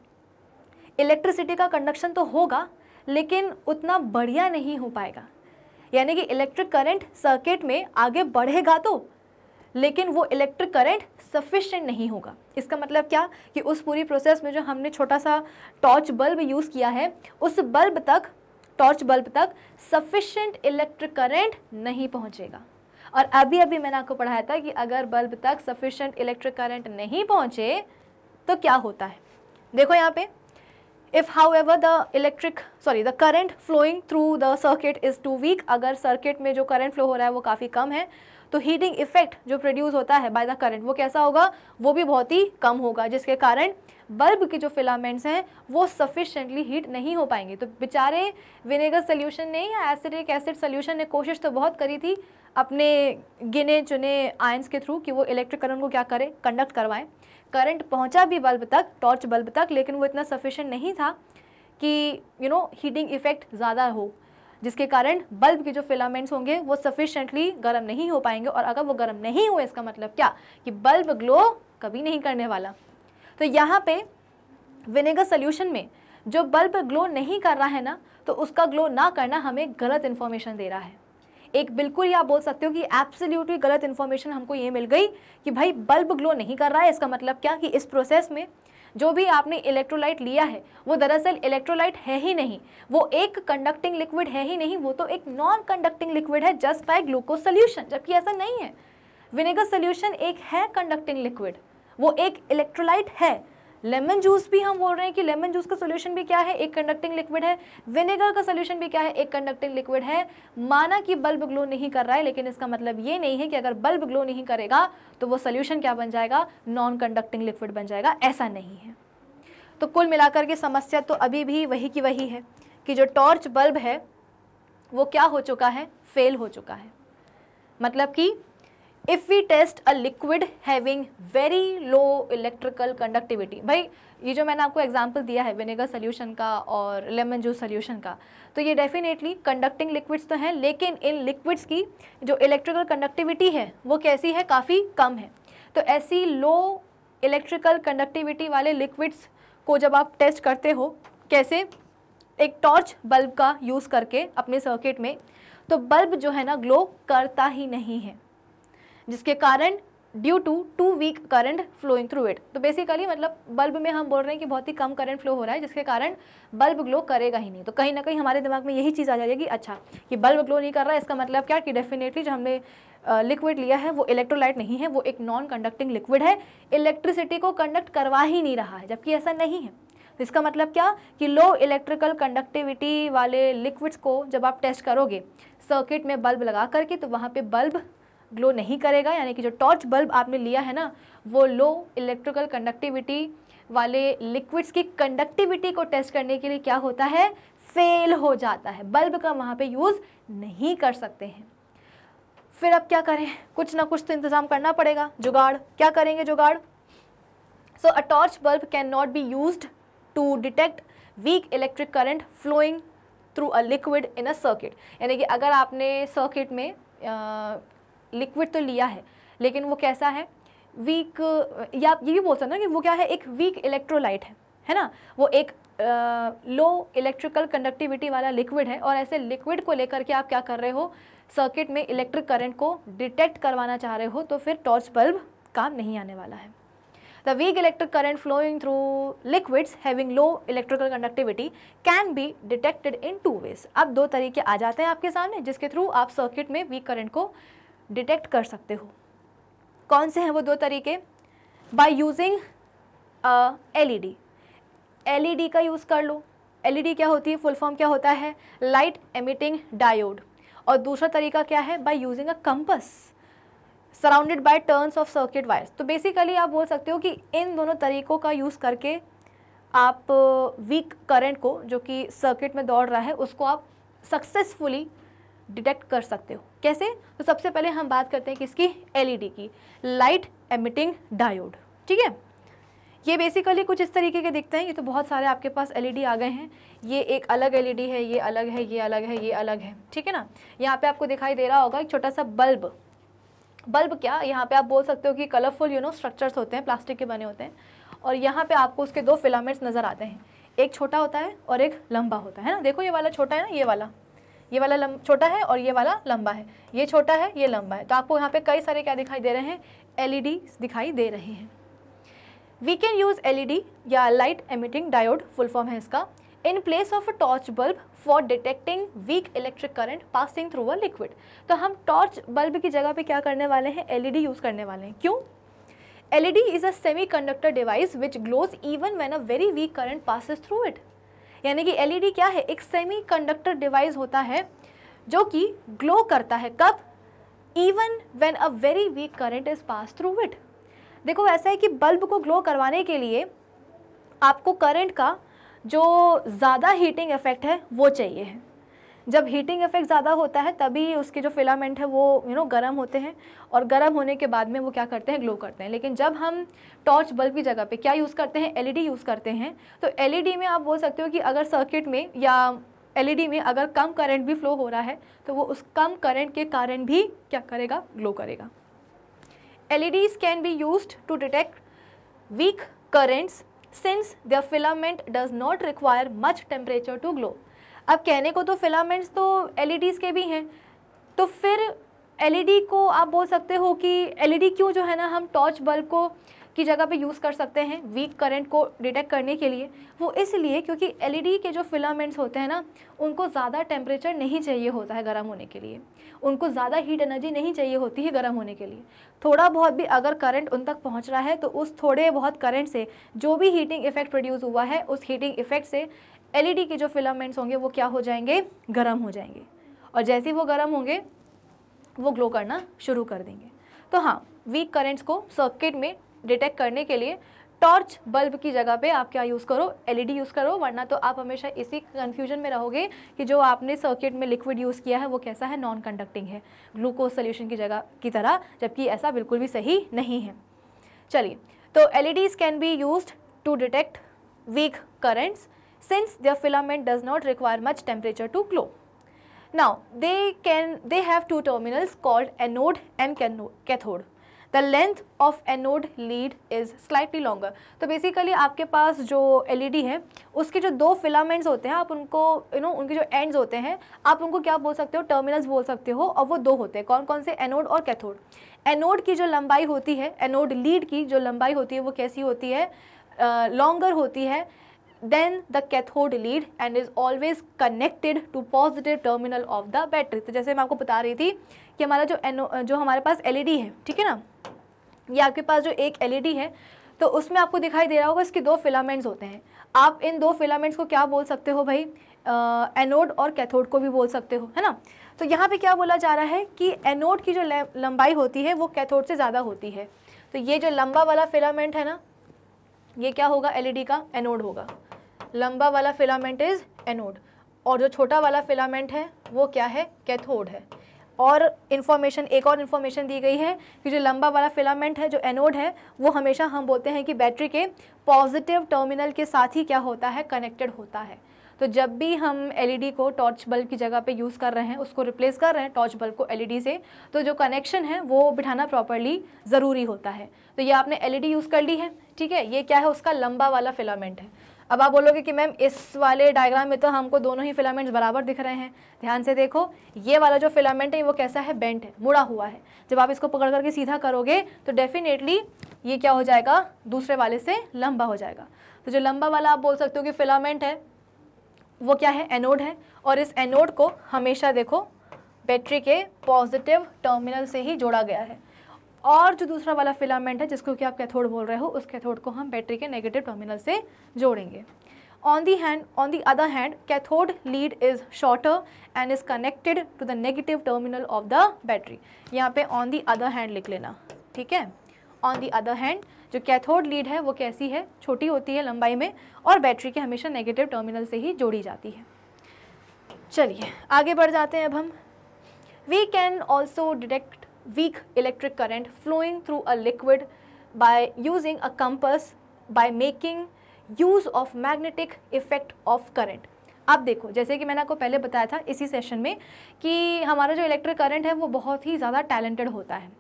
इलेक्ट्रिसिटी का कंडक्शन तो होगा लेकिन उतना बढ़िया नहीं हो पाएगा यानी कि इलेक्ट्रिक करंट सर्किट में आगे बढ़ेगा तो लेकिन वो इलेक्ट्रिक करंट सफिशेंट नहीं होगा इसका मतलब क्या कि उस पूरी प्रोसेस में जो हमने छोटा सा टॉर्च बल्ब यूज़ किया है उस बल्ब तक टॉर्च बल्ब तक सफिशेंट इलेक्ट्रिक करंट नहीं पहुंचेगा और अभी अभी मैंने आपको पढ़ाया था कि अगर बल्ब तक सफिशेंट इलेक्ट्रिक करंट नहीं पहुंचे तो क्या होता है देखो यहाँ पे if however the electric sorry the current flowing through the circuit is too weak अगर circuit में जो current flow हो रहा है वो काफ़ी कम है तो heating effect जो produce होता है by the current वो कैसा होगा वो भी बहुत ही कम होगा जिसके कारण बल्ब के जो फिलामेंट्स हैं वो सफिशेंटली हीट नहीं हो पाएंगे तो बेचारे विनेगर सोल्यूशन ने या एसिडिक एसिड सोल्यूशन ने कोशिश तो बहुत करी थी अपने गिने चुने आयंस के थ्रू कि वो इलेक्ट्रिक करंट को क्या करें कंडक्ट करवाएं करंट पहुंचा भी बल्ब तक टॉर्च बल्ब तक लेकिन वो इतना सफिशेंट नहीं था कि यू नो हीटिंग इफेक्ट ज़्यादा हो जिसके कारण बल्ब के जो फिलामेंट्स होंगे वो सफिशेंटली गर्म नहीं हो पाएंगे और अगर वो गर्म नहीं हुए इसका मतलब क्या कि बल्ब ग्लो कभी नहीं करने वाला तो यहाँ पे विनेगर सोल्यूशन में जो बल्ब ग्लो नहीं कर रहा है ना तो उसका ग्लो ना करना हमें गलत इन्फॉर्मेशन दे रहा है एक बिल्कुल ही आप बोल सकते हो कि एब्सोल्यूटली गलत इन्फॉर्मेशन हमको ये मिल गई कि भाई बल्ब ग्लो नहीं कर रहा है इसका मतलब क्या कि इस प्रोसेस में जो भी आपने इलेक्ट्रोलाइट लिया है वो दरअसल इलेक्ट्रोलाइट है ही नहीं वो एक कंडक्टिंग लिक्विड है ही नहीं वो तो एक नॉन कंडक्टिंग लिक्विड है जस्ट बाय ग्लूकोज सोल्यूशन जबकि ऐसा नहीं है विनेगर सोल्यूशन एक है कंडक्टिंग लिक्विड वो एक इलेक्ट्रोलाइट है लेमन जूस भी हम बोल रहे हैं कि लेमन जूस का सोल्यूशन भी क्या है एक कंडक्टिंग लिक्विड है विनेगर का सोल्यूशन भी क्या है एक कंडक्टिंग लिक्विड है माना कि बल्ब ग्लो नहीं कर रहा है लेकिन इसका मतलब ये नहीं है कि अगर बल्ब ग्लो नहीं करेगा तो वो सोल्यूशन क्या बन जाएगा नॉन कंडक्टिंग लिक्विड बन जाएगा ऐसा नहीं है तो कुल मिलाकर के समस्या तो अभी भी वही की वही है कि जो टॉर्च बल्ब है वो क्या हो चुका है फेल हो चुका है मतलब कि if we test a liquid having very low electrical conductivity भाई ये जो मैंने आपको एग्जाम्पल दिया है विनेगर सोल्यूशन का और लेमन जूस सोल्यूशन का तो ये डेफिनेटली कंडक्टिंग लिक्विड्स तो हैं लेकिन इन लिक्विड्स की जो इलेक्ट्रिकल कंडक्टिविटी है वो कैसी है काफ़ी कम है तो ऐसी लो इलेक्ट्रिकल कंडक्टिविटी वाले लिक्विड्स को जब आप टेस्ट करते हो कैसे एक टॉर्च बल्ब का यूज़ करके अपने सर्किट में तो बल्ब जो है ना ग्लो करता ही नहीं है जिसके कारण due to too weak current flowing through it तो बेसिकली मतलब बल्ब में हम बोल रहे हैं कि बहुत ही कम करंट फ्लो हो रहा है जिसके कारण बल्ब ग्लो करेगा ही नहीं तो कहीं ना कहीं हमारे दिमाग में यही चीज़ आ जाएगी अच्छा कि बल्ब ग्लो नहीं कर रहा है इसका मतलब क्या कि डेफिनेटली जो हमने लिक्विड लिया है वो इलेक्ट्रोलाइट नहीं है वो एक नॉन कंडक्टिंग लिक्विड है इलेक्ट्रिसिटी को कंडक्ट करवा ही नहीं रहा है जबकि ऐसा नहीं है तो इसका मतलब क्या कि लो इलेक्ट्रिकल कंडक्टिविटी वाले लिक्विड्स को जब आप टेस्ट करोगे सर्किट में बल्ब लगा करके तो वहाँ पे बल्ब ग्लो नहीं करेगा यानी कि जो टॉर्च बल्ब आपने लिया है ना वो लो इलेक्ट्रिकल कंडक्टिविटी वाले लिक्विड्स की कंडक्टिविटी को टेस्ट करने के लिए क्या होता है फेल हो जाता है बल्ब का वहाँ पे यूज़ नहीं कर सकते हैं फिर अब क्या करें कुछ ना कुछ तो इंतज़ाम करना पड़ेगा जुगाड़ क्या करेंगे जुगाड़ so a torch bulb can not be use to detect weak electric current flowing through a liquid in a circuit यानी कि अगर आपने सर्किट में लिक्विड तो लिया है लेकिन वो कैसा है वीक या आप ये भी बोल सकते ना कि वो क्या है एक वीक इलेक्ट्रोलाइट है है ना वो एक लो इलेक्ट्रिकल कंडक्टिविटी वाला लिक्विड है और ऐसे लिक्विड को लेकर के आप क्या कर रहे हो सर्किट में इलेक्ट्रिक करंट को डिटेक्ट करवाना चाह रहे हो तो फिर टॉर्च बल्ब काम नहीं आने वाला है the weak electric current flowing through liquids having low electrical conductivity can be detected in two ways अब दो तरीके आ जाते हैं आपके सामने जिसके थ्रू आप सर्किट में वीक करंट को डिटेक्ट कर सकते हो कौन से हैं वो दो तरीके बाय यूजिंग एलईडी एलईडी का यूज़ कर लो एलईडी e क्या होती है फुल फॉर्म क्या होता है लाइट एमिटिंग डायोड और दूसरा तरीका क्या है by using a compass surrounded by turns of circuit wires तो बेसिकली आप बोल सकते हो कि इन दोनों तरीकों का यूज़ करके आप वीक uh, करंट को जो कि सर्किट में दौड़ रहा है उसको आप सक्सेसफुली डिटेक्ट कर सकते हो कैसे तो सबसे पहले हम बात करते हैं किसकी एलईडी की लाइट एमिटिंग डायोड ठीक है ये बेसिकली कुछ इस तरीके के दिखते हैं ये तो बहुत सारे आपके पास एलईडी आ गए हैं ये एक अलग एलईडी है ये अलग है ये अलग है ये अलग है ठीक है ना यहाँ पे आपको दिखाई दे रहा होगा एक छोटा सा बल्ब बल्ब क्या यहाँ पे आप बोल सकते हो कि कलरफुल यू नो स्ट्रक्चर्स होते हैं प्लास्टिक के बने होते हैं और यहाँ पर आपको उसके दो फिलामेंट्स नज़र आते हैं एक छोटा होता है और एक लंबा होता है ना देखो ये वाला छोटा है ना ये वाला ये वाला छोटा है और ये वाला लंबा है ये छोटा है ये लंबा है तो आपको यहाँ पे कई सारे क्या दिखाई दे रहे हैं एलईडी e दिखाई दे रहे हैं वी कैन यूज़ एलईडी या light emitting diode full form है इसका in place of a torch bulb for detecting weak electric current passing through a liquid तो हम टॉर्च बल्ब की जगह पे क्या करने वाले हैं एल यूज़ e करने वाले हैं क्यों LED is a semiconductor device which glows even when a very weak current passes through it. यानी कि एलईडी e क्या है एक सेमीकंडक्टर डिवाइस होता है जो कि ग्लो करता है कब even when a very weak current is pass through it देखो ऐसा है कि बल्ब को ग्लो करवाने के लिए आपको करंट का जो ज़्यादा हीटिंग इफेक्ट है वो चाहिए है जब हीटिंग इफेक्ट ज़्यादा होता है तभी उसके जो फिलामेंट है वो यू नो गर्म होते हैं और गर्म होने के बाद में वो क्या करते हैं ग्लो करते हैं लेकिन जब हम टॉर्च बल्ब की जगह पे क्या यूज़ करते हैं एलईडी यूज़ करते हैं तो एलईडी में आप बोल सकते हो कि अगर सर्किट में या एल में अगर कम करेंट भी फ्लो हो रहा है तो वो उस कम करेंट के कारण भी क्या करेगा ग्लो करेगा LEDs can be use to detect weak currents since the filament does not require much temperature to glow अब कहने को तो फिलामेंट्स तो एलईडीज़ e के भी हैं तो फिर एलईडी e को आप बोल सकते हो कि एलईडी e क्यों जो है ना हम टॉर्च बल्ब को की जगह पे यूज़ कर सकते हैं वीक करंट को डिटेक्ट करने के लिए वो इसलिए क्योंकि एलईडी के जो फिलामेंट्स होते हैं ना उनको ज़्यादा टेम्परेचर नहीं चाहिए होता है गर्म होने के लिए उनको ज़्यादा हीट एनर्जी नहीं चाहिए होती है गर्म होने के लिए थोड़ा बहुत भी अगर करंट उन तक पहुँच रहा है तो उस थोड़े बहुत करंट से जो भी हीटिंग इफेक्ट प्रोड्यूस हुआ है उस हीटिंग इफेक्ट से एलईडी e के जो फिलामेंट्स होंगे वो क्या हो जाएंगे गर्म हो जाएंगे और जैसे ही वो गर्म होंगे वो ग्लो करना शुरू कर देंगे तो हाँ वीक करेंट्स को सर्किट में डिटेक्ट करने के लिए टॉर्च बल्ब की जगह पे आप क्या यूज़ करो एलईडी यूज़ e करो वरना तो आप हमेशा इसी कन्फ्यूजन में रहोगे कि जो आपने सर्किट में लिक्विड यूज़ किया है वो कैसा है नॉन कंडक्टिंग है ग्लूकोज सोल्यूशन की जगह की तरह जबकि ऐसा बिल्कुल भी सही नहीं है चलिए तो L E Ds can be use to detect weak currents since their filament does not require much temperature to glow. Now they can they have two terminals called anode and cathode. The length of anode lead is slightly longer तो basically आपके पास जो L e है उसके जो दो filaments होते हैं आप उनको यू you नो know, उनके जो एंड्स होते हैं आप उनको क्या बोल सकते हो टर्मिनल्स बोल सकते हो और वो दो होते हैं कौन कौन से एनोड और कैथोड एनोड की जो लंबाई होती है एनोड लीड की जो लंबाई होती है वो कैसी होती है लॉन्गर uh, होती है then the cathode lead and is always connected to positive terminal of the battery तो जैसे मैं आपको बता रही थी कि हमारा जो एनो जो हमारे पास एल e है ठीक है ना ये आपके पास जो एक एल e है तो उसमें आपको दिखाई दे रहा होगा इसके दो फिलामेंट्स होते हैं आप इन दो फिलामेंट्स को क्या बोल सकते हो भाई एनोड और कैथोड को भी बोल सकते हो है ना तो यहाँ पे क्या बोला जा रहा है कि एनोड की जो लंबाई होती है वो कैथोड से ज़्यादा होती है तो ये जो लंबा वाला फिलामेंट है ना ये क्या होगा एलईडी e का एनोड होगा लंबा वाला फिलामेंट इज़ एनोड और जो छोटा वाला फिलामेंट है वो क्या है कैथोड है और इन्फॉर्मेशन एक और इन्फॉर्मेशन दी गई है कि जो लंबा वाला फिलामेंट है जो एनोड है वो हमेशा हम बोलते हैं कि बैटरी के पॉजिटिव टर्मिनल के साथ ही क्या होता है कनेक्टेड होता है तो जब भी हम एलईडी e को टॉर्च बल्ब की जगह पे यूज़ कर रहे हैं उसको रिप्लेस कर रहे हैं टॉर्च बल्ब को एलईडी e से तो जो कनेक्शन है वो बिठाना प्रॉपरली ज़रूरी होता है तो ये आपने एलईडी यूज़ e कर ली है ठीक है ये क्या है उसका लंबा वाला फिलामेंट है अब आप बोलोगे कि मैम इस वाले डायग्राम में तो हमको दोनों ही फिलामेंट्स बराबर दिख रहे हैं ध्यान से देखो ये वाला जो फिलामेंट है वो कैसा है बेंट है मुड़ा हुआ है जब आप इसको पकड़ करके सीधा करोगे तो डेफिनेटली ये क्या हो जाएगा दूसरे वाले से लंबा हो जाएगा तो जो लंबा वाला आप बोल सकते हो कि फिलामेंट है वो क्या है एनोड है और इस एनोड को हमेशा देखो बैटरी के पॉजिटिव टर्मिनल से ही जोड़ा गया है और जो दूसरा वाला फिलामेंट है जिसको कि आप कैथोड बोल रहे हो उस कैथोड को हम बैटरी के नेगेटिव टर्मिनल से जोड़ेंगे on the hand on the other hand cathode lead is shorter and is connected to the negative terminal of the battery यहाँ पे ऑन दी अदर हैंड लिख लेना ठीक है ऑन दी अदर हैंड जो cathode lead है वो कैसी है छोटी होती है लंबाई में और बैटरी के हमेशा नेगेटिव टर्मिनल से ही जोड़ी जाती है चलिए आगे बढ़ जाते हैं अब हम we can also detect weak electric current flowing through a liquid by using a compass by making use of magnetic effect of current अब देखो जैसे कि मैंने आपको पहले बताया था इसी सेशन में कि हमारा जो इलेक्ट्रिक करंट है वो बहुत ही ज़्यादा टैलेंटेड होता है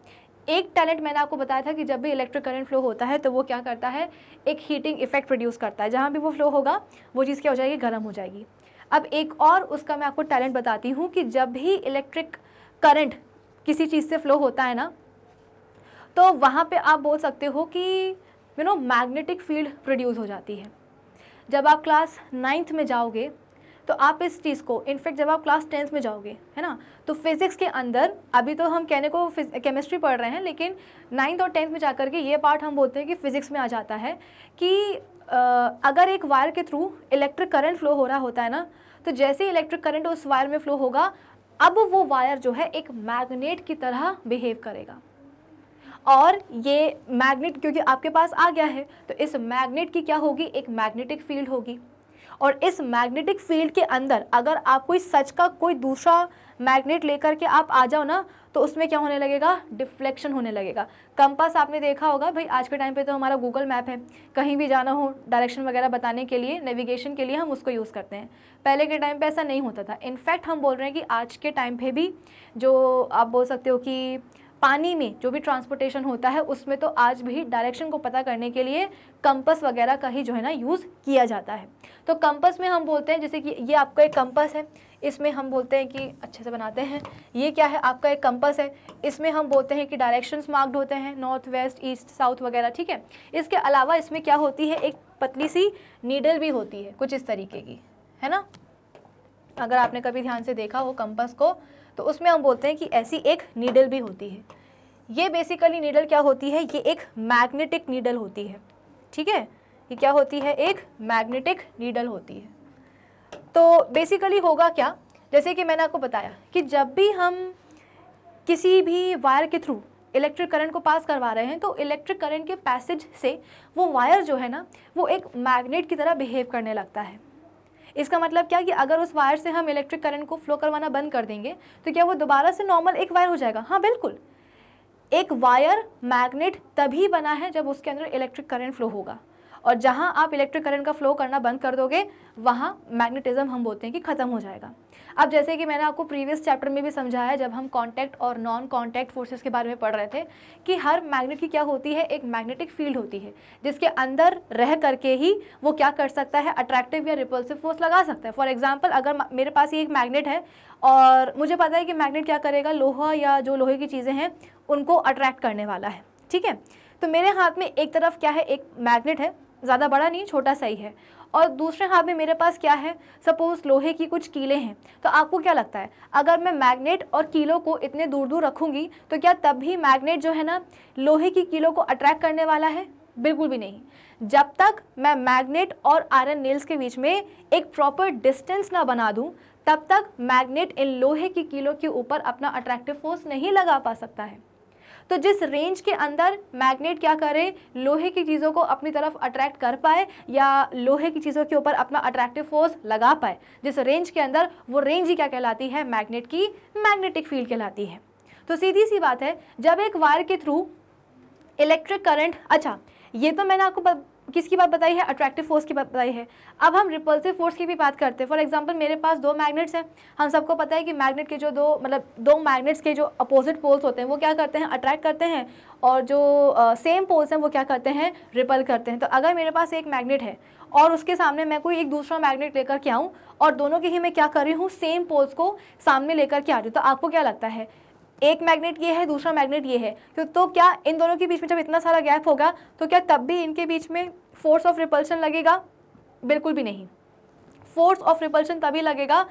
एक टैलेंट मैंने आपको बताया था कि जब भी इलेक्ट्रिक करंट फ्लो होता है तो वो क्या करता है एक हीटिंग इफेक्ट प्रोड्यूस करता है जहाँ भी वो फ्लो होगा वो चीज़ क्या हो जाएगी गर्म हो जाएगी अब एक और उसका मैं आपको टैलेंट बताती हूँ कि जब भी इलेक्ट्रिक करंट किसी चीज़ से फ्लो होता है ना तो वहाँ पे आप बोल सकते हो कि you know magnetic field produce हो जाती है जब आप क्लास नाइन्थ में जाओगे तो आप इस चीज़ को इनफैक्ट जब आप क्लास टेंथ में जाओगे है ना तो फिज़िक्स के अंदर अभी तो हम कहने को केमिस्ट्री पढ़ रहे हैं लेकिन नाइन्थ और टेंथ में जा के ये पार्ट हम बोलते हैं कि फ़िज़िक्स में आ जाता है कि अगर एक वायर के थ्रू इलेक्ट्रिक करंट फ्लो हो रहा होता है ना तो जैसे ही इलेक्ट्रिक करंट उस वायर में फ्लो होगा अब वो वायर जो है एक मैग्नेट की तरह बिहेव करेगा और ये मैग्नेट क्योंकि आपके पास आ गया है तो इस मैग्नेट की क्या होगी एक मैग्नेटिक फील्ड होगी और इस मैग्नेटिक फील्ड के अंदर अगर आप कोई सच का कोई दूसरा मैग्नेट लेकर के आप आ जाओ ना तो उसमें क्या होने लगेगा डिफ्लेक्शन होने लगेगा कंपास आपने देखा होगा भाई आज के टाइम पे तो हमारा गूगल मैप है कहीं भी जाना हो डायरेक्शन वगैरह बताने के लिए नेविगेशन के लिए हम उसको यूज़ करते हैं पहले के टाइम पे ऐसा नहीं होता था इनफैक्ट हम बोल रहे हैं कि आज के टाइम पर भी जो आप बोल सकते हो कि पानी में जो भी ट्रांसपोर्टेशन होता है उसमें तो आज भी डायरेक्शन को पता करने के लिए कंपस वगैरह का ही जो है ना यूज़ किया जाता है तो कंपस में हम बोलते हैं जैसे कि ये आपका एक कंपस है इसमें हम बोलते हैं कि अच्छे से बनाते हैं ये क्या है आपका एक कंपस है इसमें हम बोलते हैं कि डायरेक्शंस मार्क्ड होते हैं नॉर्थ वेस्ट ईस्ट साउथ वगैरह ठीक है इसके अलावा इसमें क्या होती है एक पतली सी नीडल भी होती है कुछ इस तरीके की है ना अगर आपने कभी ध्यान से देखा हो कंपस को तो उसमें हम बोलते हैं कि ऐसी एक नीडल भी होती है ये बेसिकली नीडल क्या होती है ये एक मैग्नेटिक नीडल होती है ठीक है ये क्या होती है एक मैग्नेटिक नीडल होती है तो बेसिकली होगा क्या जैसे कि मैंने आपको बताया कि जब भी हम किसी भी वायर के थ्रू इलेक्ट्रिक करंट को पास करवा रहे हैं तो इलेक्ट्रिक करंट के पैसेज से वो वायर जो है ना वो एक मैग्नेट की तरह बिहेव करने लगता है इसका मतलब क्या कि अगर उस वायर से हम इलेक्ट्रिक करंट को फ्लो करवाना बंद कर देंगे तो क्या वो दोबारा से नॉर्मल एक वायर हो जाएगा हाँ बिल्कुल एक वायर मैग्नेट तभी बना है जब उसके अंदर इलेक्ट्रिक करंट फ्लो होगा और जहाँ आप इलेक्ट्रिक करंट का फ्लो करना बंद कर दोगे वहाँ मैग्नेटिज्म हम बोलते हैं कि ख़त्म हो जाएगा अब जैसे कि मैंने आपको प्रीवियस चैप्टर में भी समझाया जब हम कॉन्टैक्ट और नॉन कॉन्टैक्ट फोर्सेज के बारे में पढ़ रहे थे कि हर मैग्नेट की क्या होती है एक मैग्नेटिक फील्ड होती है जिसके अंदर रह करके ही वो क्या कर सकता है अट्रैक्टिव या रिपल्सिव फोर्स लगा सकता है फॉर एग्जाम्पल अगर मेरे पास ये एक मैग्नेट है और मुझे पता है कि मैग्नेट क्या करेगा लोहा या जो लोहे की चीज़ें हैं उनको अट्रैक्ट करने वाला है ठीक है तो मेरे हाथ में एक तरफ क्या है एक मैग्नेट है ज़्यादा बड़ा नहीं छोटा सा ही है और दूसरे हाथ में मेरे पास क्या है सपोज़ लोहे की कुछ कीले हैं तो आपको क्या लगता है अगर मैं मैग्नेट और कीलों को इतने दूर दूर रखूँगी तो क्या तब भी मैग्नेट जो है ना लोहे की कीलों को अट्रैक्ट करने वाला है बिल्कुल भी नहीं जब तक मैं मैग्नेट और आयरन नेल्स के बीच में एक प्रॉपर डिस्टेंस ना बना दूं तब तक मैग्नेट इन लोहे की कीलों के ऊपर अपना अट्रैक्टिव फोर्स नहीं लगा पा सकता है तो जिस रेंज के अंदर मैग्नेट क्या करे लोहे की चीज़ों को अपनी तरफ अट्रैक्ट कर पाए या लोहे की चीज़ों के ऊपर अपना अट्रैक्टिव फोर्स लगा पाए जिस रेंज के अंदर वो रेंज ही क्या कहलाती है मैग्नेट की मैग्नेटिक फील्ड कहलाती है तो सीधी सी बात है जब एक वायर के थ्रू इलेक्ट्रिक करंट अच्छा ये तो मैंने आपको किसकी बात बताई है अट्रैक्टिव फोर्स की बात बताई है अब हम रिपल्सिव फोर्स की भी बात करते हैं फॉर एग्जाम्पल मेरे पास दो मैग्नेट्स हैं हम सबको पता है कि मैग्नेट के जो दो मतलब दो मैग्नेट्स के जो अपोजिट पोल्स होते हैं वो क्या करते हैं अट्रैक्ट करते हैं और जो सेम पोल्स हैं वो क्या करते हैं रिपल करते हैं तो अगर मेरे पास एक मैग्नेट है और उसके सामने मैं कोई एक दूसरा मैग्नेट लेकर के आऊँ और दोनों के ही मैं क्या कर रही हूँ सेम पोल्स को सामने लेकर के आ रही हूँ तो आपको क्या लगता है एक मैग्नेट ये है दूसरा मैग्नेट ये है तो, तो क्या इन दोनों के बीच में जब इतना सारा गैप होगा तो क्या तब भी इनके बीच में फोर्स ऑफ रिपल्शन लगेगा बिल्कुल भी नहीं फोर्स ऑफ रिपल्शन तभी लगेगा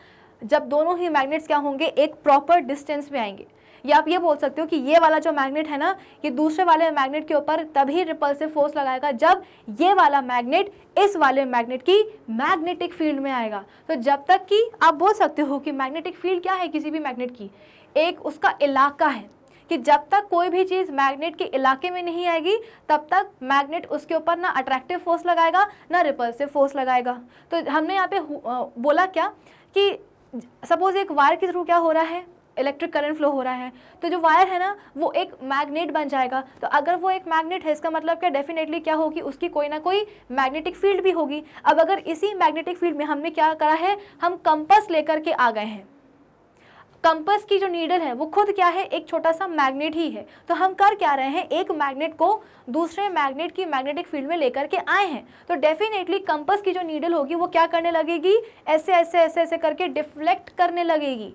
जब दोनों ही मैग्नेट्स क्या होंगे एक प्रॉपर डिस्टेंस में आएंगे या आप ये बोल सकते हो कि ये वाला जो मैग्नेट है ना ये दूसरे वाले मैग्नेट के ऊपर तभी रिपल्सिव फोर्स लगाएगा जब ये वाला मैग्नेट इस वाले मैग्नेट की मैग्नेटिक फील्ड में आएगा तो जब तक कि आप बोल सकते हो कि मैग्नेटिक फील्ड क्या है किसी भी मैग्नेट की एक उसका इलाका है कि जब तक कोई भी चीज़ मैग्नेट के इलाके में नहीं आएगी तब तक मैग्नेट उसके ऊपर ना अट्रैक्टिव फोर्स लगाएगा ना रिपल्सिव फोर्स लगाएगा तो हमने यहाँ पे बोला क्या कि सपोज एक वायर के थ्रू क्या हो रहा है इलेक्ट्रिक करंट फ्लो हो रहा है तो जो वायर है ना वो एक मैग्नेट बन जाएगा तो अगर वो एक मैग्नेट है इसका मतलब क्या डेफिनेटली क्या होगी उसकी कोई ना कोई मैग्नेटिक फील्ड भी होगी अब अगर इसी मैग्नेटिक फील्ड में हमने क्या करा है हम कंपस लेकर के आ गए हैं कंपस की जो नीडल है वो खुद क्या है एक छोटा सा मैग्नेट ही है तो हम कर क्या रहे हैं एक मैग्नेट को दूसरे मैग्नेट की मैग्नेटिक फील्ड में लेकर के आए हैं तो डेफिनेटली कंपस की जो नीडल होगी वो क्या करने लगेगी ऐसे ऐसे ऐसे ऐसे करके डिफ्लेक्ट करने लगेगी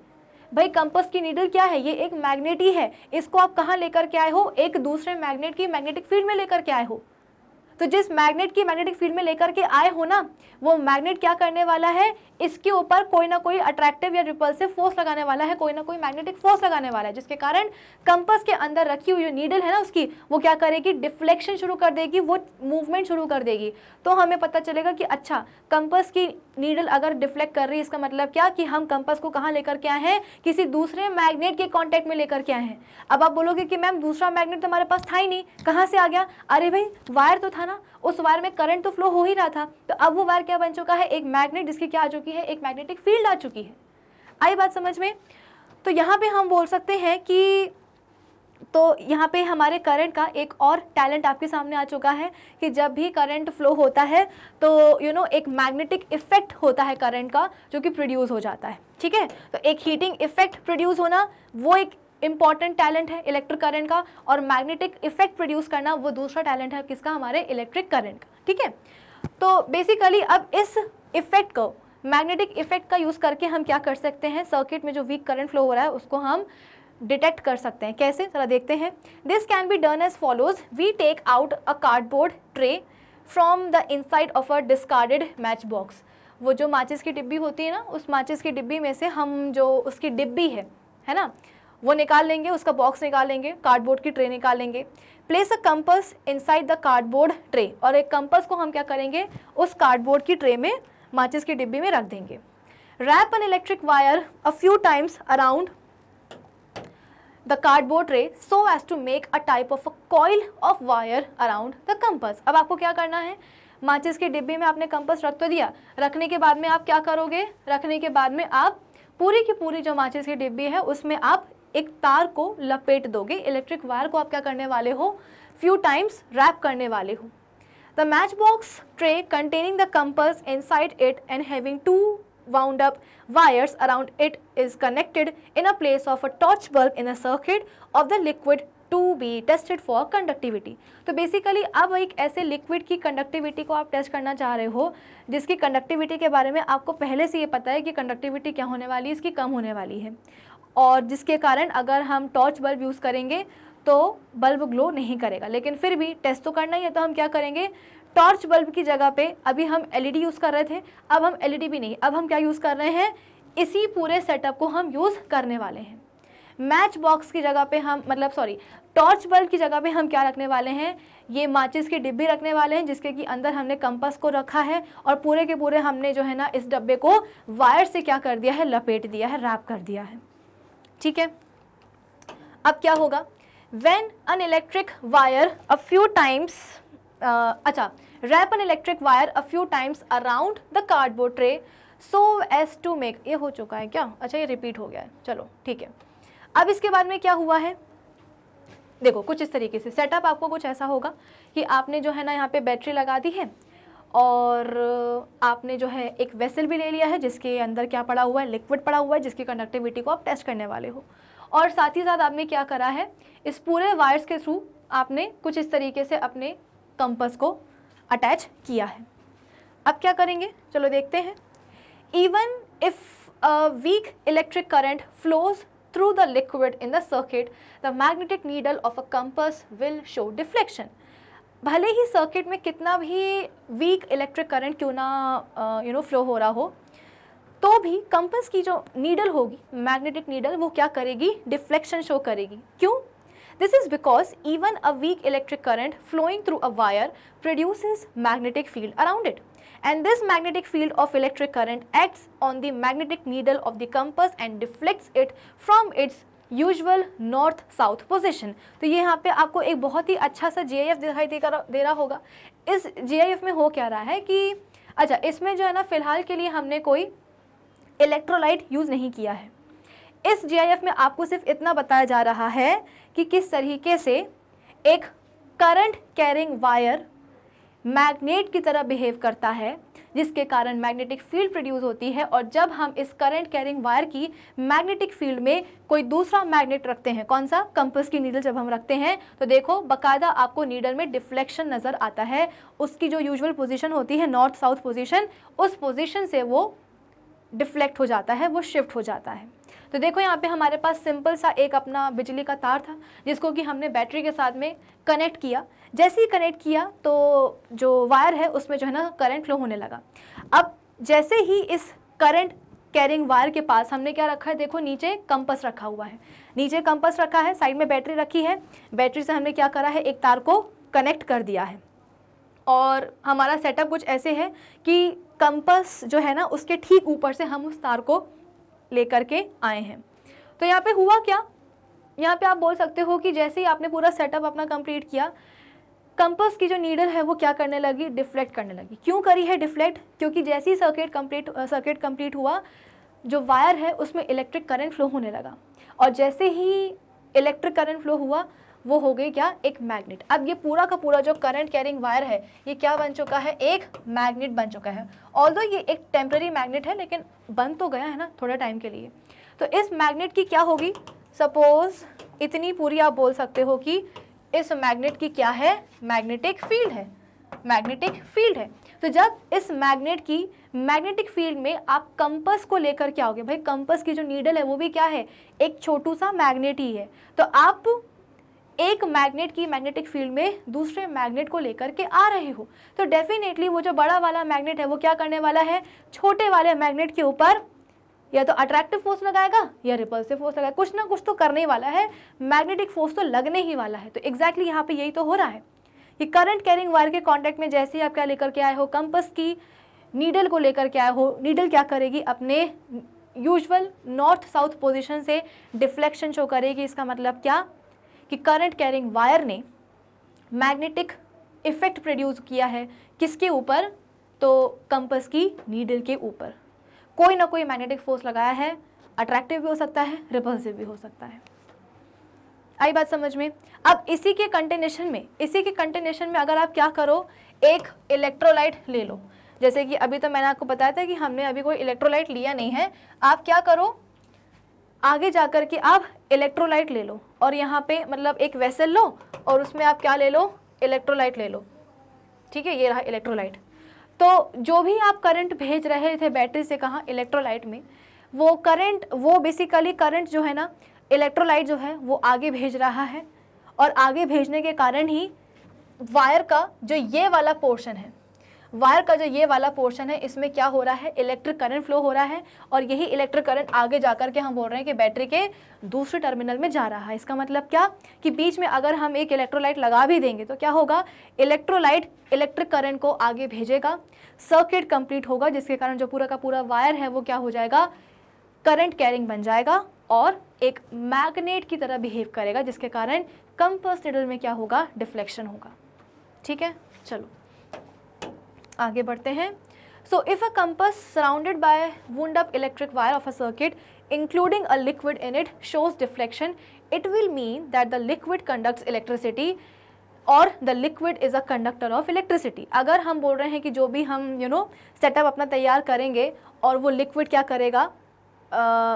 भाई कंपस की नीडल क्या है ये एक मैग्नेट ही है इसको आप कहाँ लेकर के आए हो एक दूसरे मैग्नेट की मैग्नेटिक फील्ड में लेकर के आए हो तो जिस मैग्नेट की मैग्नेटिक फील्ड में लेकर के आए हो ना वो मैग्नेट क्या करने वाला है इसके ऊपर कोई ना कोई अट्रैक्टिव या रिपल्सिव फोर्स लगाने वाला है कोई ना कोई मैग्नेटिक फोर्स लगाने वाला है जिसके कारण कंपस के अंदर रखी हुई जो नीडल है ना उसकी वो क्या करेगी डिफ्लेक्शन शुरू कर देगी वो मूवमेंट शुरू कर देगी तो हमें पता चलेगा कि अच्छा कंपस की नीडल अगर डिफ्लेक्ट कर रही है इसका मतलब क्या कि हम कंपस को कहाँ लेकर के आए हैं किसी दूसरे मैग्नेट के कॉन्टैक्ट में लेकर के आए हैं अब आप बोलोगे कि मैम दूसरा मैग्नेट तो हमारे पास था ही नहीं कहाँ से आ गया अरे भाई वायर तो था था ना उस वायर में करंट तो फ्लो हो ही रहा था तो अब वो वायर क्या बन चुका है एक मैग्नेट जिसकी क्या आ चुकी है एक मैग्नेटिक फील्ड आ चुकी है आई बात समझ में तो यहाँ पे हम बोल सकते हैं कि तो यहाँ पे हमारे करंट का एक और टैलेंट आपके सामने आ चुका है कि जब भी करंट फ्लो होता है तो यू you नो know, एक मैग्नेटिक इफेक्ट होता है करंट का जो कि प्रोड्यूस हो जाता है ठीक है तो एक हीटिंग इफेक्ट प्रोड्यूस होना वो एक इंपॉर्टेंट टैलेंट है इलेक्ट्रिक करंट का और मैग्नेटिक इफेक्ट प्रोड्यूस करना वो दूसरा टैलेंट है किसका हमारे इलेक्ट्रिक करंट का ठीक है तो बेसिकली अब इस इफेक्ट को मैग्नेटिक इफेक्ट का यूज़ करके हम क्या कर सकते हैं सर्किट में जो वीक करंट फ्लो हो रहा है उसको हम डिटेक्ट कर सकते हैं कैसे जरा देखते हैं this can be done as follows we take out a cardboard tray from the inside of a discarded match box वो जो माचिस की डिब्बी होती है ना उस माचिस की डिब्बी में से हम जो उसकी डिब्बी है है ना वो निकाल लेंगे उसका बॉक्स निकाल लेंगे कार्डबोर्ड की ट्रे निकाल लेंगे place a compass inside the cardboard tray और एक कंपस को हम क्या करेंगे उस कार्डबोर्ड की ट्रे में माचिस की डिब्बी में रख देंगे wrap an electric wire a few times around the cardboard tray so as to make a type of a coil of wire around the compass अब आपको क्या करना है माचिस के डिब्बे में आपने कंपस रख तो दिया रखने के बाद में आप क्या करोगे रखने के बाद में आप पूरी की पूरी जो माचिस की डिब्बी है उसमें आप एक तार को लपेट दोगे इलेक्ट्रिक वायर को आप क्या करने वाले हो फ्यू टाइम्स रैप करने वाले हो the match box tray containing the compass inside it and having to wound up wires around it is connected in a place of a torch bulb in a circuit of the liquid to be tested for conductivity तो basically अब एक ऐसे liquid की conductivity को आप test करना चाह रहे हो जिसकी कंडक्टिविटी के बारे में आपको पहले से ये पता है कि कंडक्टिविटी क्या होने वाली है इसकी कम होने वाली है और जिसके कारण अगर हम टॉर्च बल्ब यूज़ करेंगे तो बल्ब ग्लो नहीं करेगा लेकिन फिर भी टेस्ट तो करना ही है तो हम क्या करेंगे टॉर्च बल्ब की जगह पे अभी हम एलईडी यूज़ कर रहे थे अब हम एलईडी भी नहीं अब हम क्या यूज़ कर रहे हैं इसी पूरे सेटअप को हम यूज़ करने वाले हैं मैच बॉक्स की जगह पे हम मतलब सॉरी टॉर्च बल्ब की जगह पे हम क्या रखने वाले हैं ये माचिस के डिब्बे रखने वाले हैं जिसके कि अंदर हमने कंपस को रखा है और पूरे के पूरे हमने जो है ना इस डब्बे को वायर से क्या कर दिया है लपेट दिया है रैप कर दिया है ठीक है अब क्या होगा when an electric wire a few times अच्छा wrap an electric wire a few times around the cardboard tray so as to make ये हो चुका है क्या अच्छा ये रिपीट हो गया है चलो ठीक है अब इसके बाद में क्या हुआ है देखो कुछ इस तरीके से सेटअप आपको कुछ ऐसा होगा कि आपने जो है ना यहाँ पे बैटरी लगा दी है और आपने जो है एक वेसल भी ले लिया है जिसके अंदर क्या पड़ा हुआ है लिक्विड पड़ा हुआ है जिसकी कंडक्टिविटी को आप टेस्ट करने वाले हो और साथ ही साथ आपने क्या करा है इस पूरे वायर्स के थ्रू आपने कुछ इस तरीके से अपने कंपस को अटैच किया है अब क्या करेंगे चलो देखते हैं even if weak electric current flows through the liquid in the circuit the magnetic needle of a compass will show deflection भले ही सर्किट में कितना भी वीक इलेक्ट्रिक करंट क्यों ना यू नो फ्लो हो रहा हो तो भी कंपस की जो नीडल होगी मैग्नेटिक नीडल वो क्या करेगी डिफ्लेक्शन शो करेगी क्यों this is because even a weak electric current flowing through a wire produce magnetic field around it and this magnetic field of electric current acts on the magnetic needle of the compass and deflects it from its usual north south position तो ये यहाँ पे आपको एक बहुत ही अच्छा सा जे दिखाई दे रहा होगा इस जे में हो क्या रहा है कि अच्छा इसमें जो है ना फिलहाल के लिए हमने कोई इलेक्ट्रोलाइट यूज़ नहीं किया है इस जे में आपको सिर्फ इतना बताया जा रहा है कि किस तरीके से एक करंट कैरिंग वायर मैग्नेट की तरह बिहेव करता है जिसके कारण मैग्नेटिक फील्ड प्रोड्यूस होती है और जब हम इस करंट कैरिंग वायर की मैग्नेटिक फील्ड में कोई दूसरा मैग्नेट रखते हैं कौन सा कंपस की नीडल जब हम रखते हैं तो देखो बाकायदा आपको नीडल में डिफ्लेक्शन नज़र आता है उसकी जो यूजल पोजिशन होती है नॉर्थ साउथ पोजिशन उस पोजिशन से वो डिफ्लेक्ट हो जाता है वो शिफ्ट हो जाता है तो देखो यहाँ पे हमारे पास सिंपल सा एक अपना बिजली का तार था जिसको कि हमने बैटरी के साथ में कनेक्ट किया जैसे ही कनेक्ट किया तो जो वायर है उसमें जो है ना करंट फ्लो होने लगा अब जैसे ही इस करंट कैरिंग वायर के पास हमने क्या रखा है देखो नीचे कंपस रखा हुआ है नीचे कंपस रखा है साइड में बैटरी रखी है बैटरी से हमने क्या करा है एक तार को कनेक्ट कर दिया है और हमारा सेटअप कुछ ऐसे है कि कंपस जो है ना उसके ठीक ऊपर से हम उस तार को लेकर के आए हैं तो यहाँ पे हुआ क्या यहाँ पे आप बोल सकते हो कि जैसे ही आपने पूरा सेटअप अपना कंप्लीट किया कंपस की जो नीडल है वो क्या करने लगी डिफ्लेक्ट करने लगी क्यों करी है डिफ्लेक्ट क्योंकि जैसे ही सर्किट कंप्लीट सर्किट कंप्लीट हुआ जो वायर है उसमें इलेक्ट्रिक करंट फ्लो होने लगा और जैसे ही इलेक्ट्रिक करंट फ्लो हुआ वो हो गई क्या एक मैग्नेट अब ये पूरा का पूरा जो करंट कैरिंग वायर है ये क्या बन चुका है एक मैग्नेट बन चुका है ऑल ये एक टेम्प्रेरी मैग्नेट है लेकिन बन तो गया है ना थोड़ा टाइम के लिए तो इस मैग्नेट की क्या होगी सपोज इतनी पूरी आप बोल सकते हो कि इस मैग्नेट की क्या है मैग्नेटिक फील्ड है मैग्नेटिक फील्ड है तो जब इस मैग्नेट की मैग्नेटिक फील्ड में आप कंपस को लेकर क्या होगे भाई कंपस की जो नीडल है वो भी क्या है एक छोटू सा मैग्नेट ही है तो आप एक मैग्नेट की मैग्नेटिक फील्ड में दूसरे मैग्नेट को लेकर के आ रहे हो तो डेफिनेटली वो जो बड़ा वाला मैग्नेट है वो क्या करने वाला है छोटे वाले मैग्नेट के ऊपर या तो अट्रैक्टिव फोर्स लगाएगा या रिपल्सिव फोर्स लगाएगा कुछ ना कुछ तो करने ही वाला है मैग्नेटिक फोर्स तो लगने ही वाला है तो एग्जैक्टली exactly यहाँ पे यही तो हो रहा है कि करंट कैरिंग वायर के कांटेक्ट में जैसे ही आप क्या लेकर के आए हो कंपस की नीडल को लेकर के आए हो नीडल क्या करेगी अपने यूजल नॉर्थ साउथ पोजिशन से डिफ्लेक्शन शो करेगी इसका मतलब क्या कि करंट कैरिंग वायर ने मैग्नेटिक इफ़ेक्ट प्रोड्यूस किया है किसके ऊपर तो कंपस की नीडल के ऊपर कोई ना कोई मैग्नेटिक फोर्स लगाया है अट्रैक्टिव भी हो सकता है रिपल्सिव भी हो सकता है आई बात समझ में अब इसी के कंटेनेशन में इसी के कंटेनेशन में अगर आप क्या करो एक इलेक्ट्रोलाइट ले लो जैसे कि अभी तो मैंने आपको बताया था कि हमने अभी कोई इलेक्ट्रोलाइट लिया नहीं है आप क्या करो आगे जा कर के आप इलेक्ट्रोलाइट ले लो और यहाँ पे मतलब एक वेसल लो और उसमें आप क्या ले लो इलेक्ट्रोलाइट ले लो ठीक है ये रहा इलेक्ट्रोलाइट तो जो भी आप करंट भेज रहे थे बैटरी से कहाँ इलेक्ट्रोलाइट में वो करंट वो बेसिकली करंट जो है ना इलेक्ट्रोलाइट जो है वो आगे भेज रहा है और आगे भेजने के कारण ही वायर का जो ये वाला पोर्शन है वायर का जो ये वाला पोर्शन है इसमें क्या हो रहा है इलेक्ट्रिक करंट फ्लो हो रहा है और यही इलेक्ट्रिक करंट आगे जाकर के हम बोल रहे हैं कि बैटरी के दूसरे टर्मिनल में जा रहा है इसका मतलब क्या कि बीच में अगर हम एक इलेक्ट्रोलाइट लगा भी देंगे तो क्या होगा इलेक्ट्रोलाइट इलेक्ट्रिक करंट को आगे भेजेगा सर्किट कंप्लीट होगा जिसके कारण जो पूरा का पूरा वायर है वो क्या हो जाएगा करंट कैरिंग बन जाएगा और एक मैग्नेट की तरह बिहेव करेगा जिसके कारण कंपर्स निडल में क्या होगा डिफ्लेक्शन होगा ठीक है चलो आगे बढ़ते हैं so if a compass surrounded by wound up electric wire of a circuit including a liquid in it shows deflection it will mean that the liquid conducts electricity और the liquid is a conductor of electricity अगर हम बोल रहे हैं कि जो भी हम यू नो सेटअप अपना तैयार करेंगे और वो लिक्विड क्या करेगा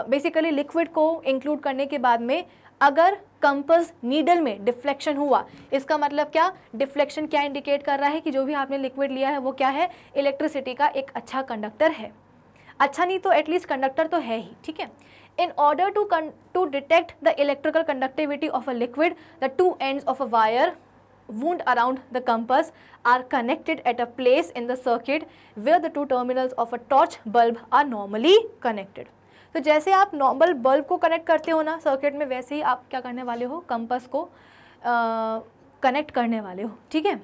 बेसिकली लिक्विड को इंक्लूड करने के बाद में अगर कंपस नीडल में डिफ्लेक्शन हुआ इसका मतलब क्या डिफ्लेक्शन क्या इंडिकेट कर रहा है कि जो भी आपने लिक्विड लिया है वो क्या है इलेक्ट्रिसिटी का एक अच्छा कंडक्टर है अच्छा नहीं तो एटलीस्ट कंडक्टर तो है ही ठीक है in order to to detect the electrical conductivity of a liquid the two end of a wire wound around the compass are connected at a place in the circuit where the two terminals of a torch bulb are normally connected तो जैसे आप normal bulb को connect करते हो ना circuit में वैसे ही आप क्या करने वाले हो कंपस को कनेक्ट करने वाले हो ठीक है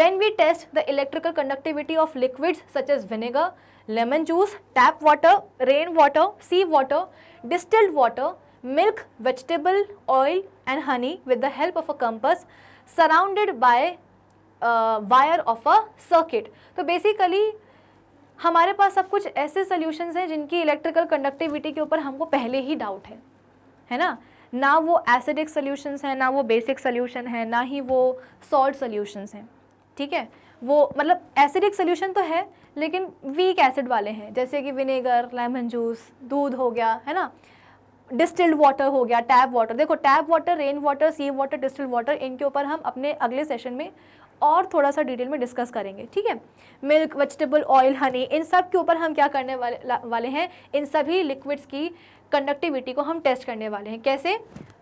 when we test the electrical conductivity of liquid such as vinegar lemon juice tap water rain water sea water distilled water milk vegetable oil and honey with the help of a compass surrounded by wire of a circuit तो basically हमारे पास अब कुछ ऐसे solutions हैं जिनकी electrical conductivity के ऊपर हमको पहले ही डाउट है है ना ना वो एसिडिक सोल्यूशंस हैं ना वो बेसिक सोल्यूशन है ना ही वो सॉल्ट सोल्यूशंस हैं ठीक है वो मतलब एसिडिक सोल्यूशन तो है लेकिन वीक एसिड वाले हैं जैसे कि विनेगर लेमन जूस दूध हो गया है ना डिस्टिल्ड वाटर हो गया टैप वाटर देखो tap water rain water sea water distilled water इनके ऊपर हम अपने अगले सेशन में और थोड़ा सा डिटेल में डिस्कस करेंगे ठीक है मिल्क वेजिटेबल ऑयल हनी इन सब के ऊपर हम क्या करने वाले वाले हैं इन सभी लिक्विड्स की कंडक्टिविटी को हम टेस्ट करने वाले हैं कैसे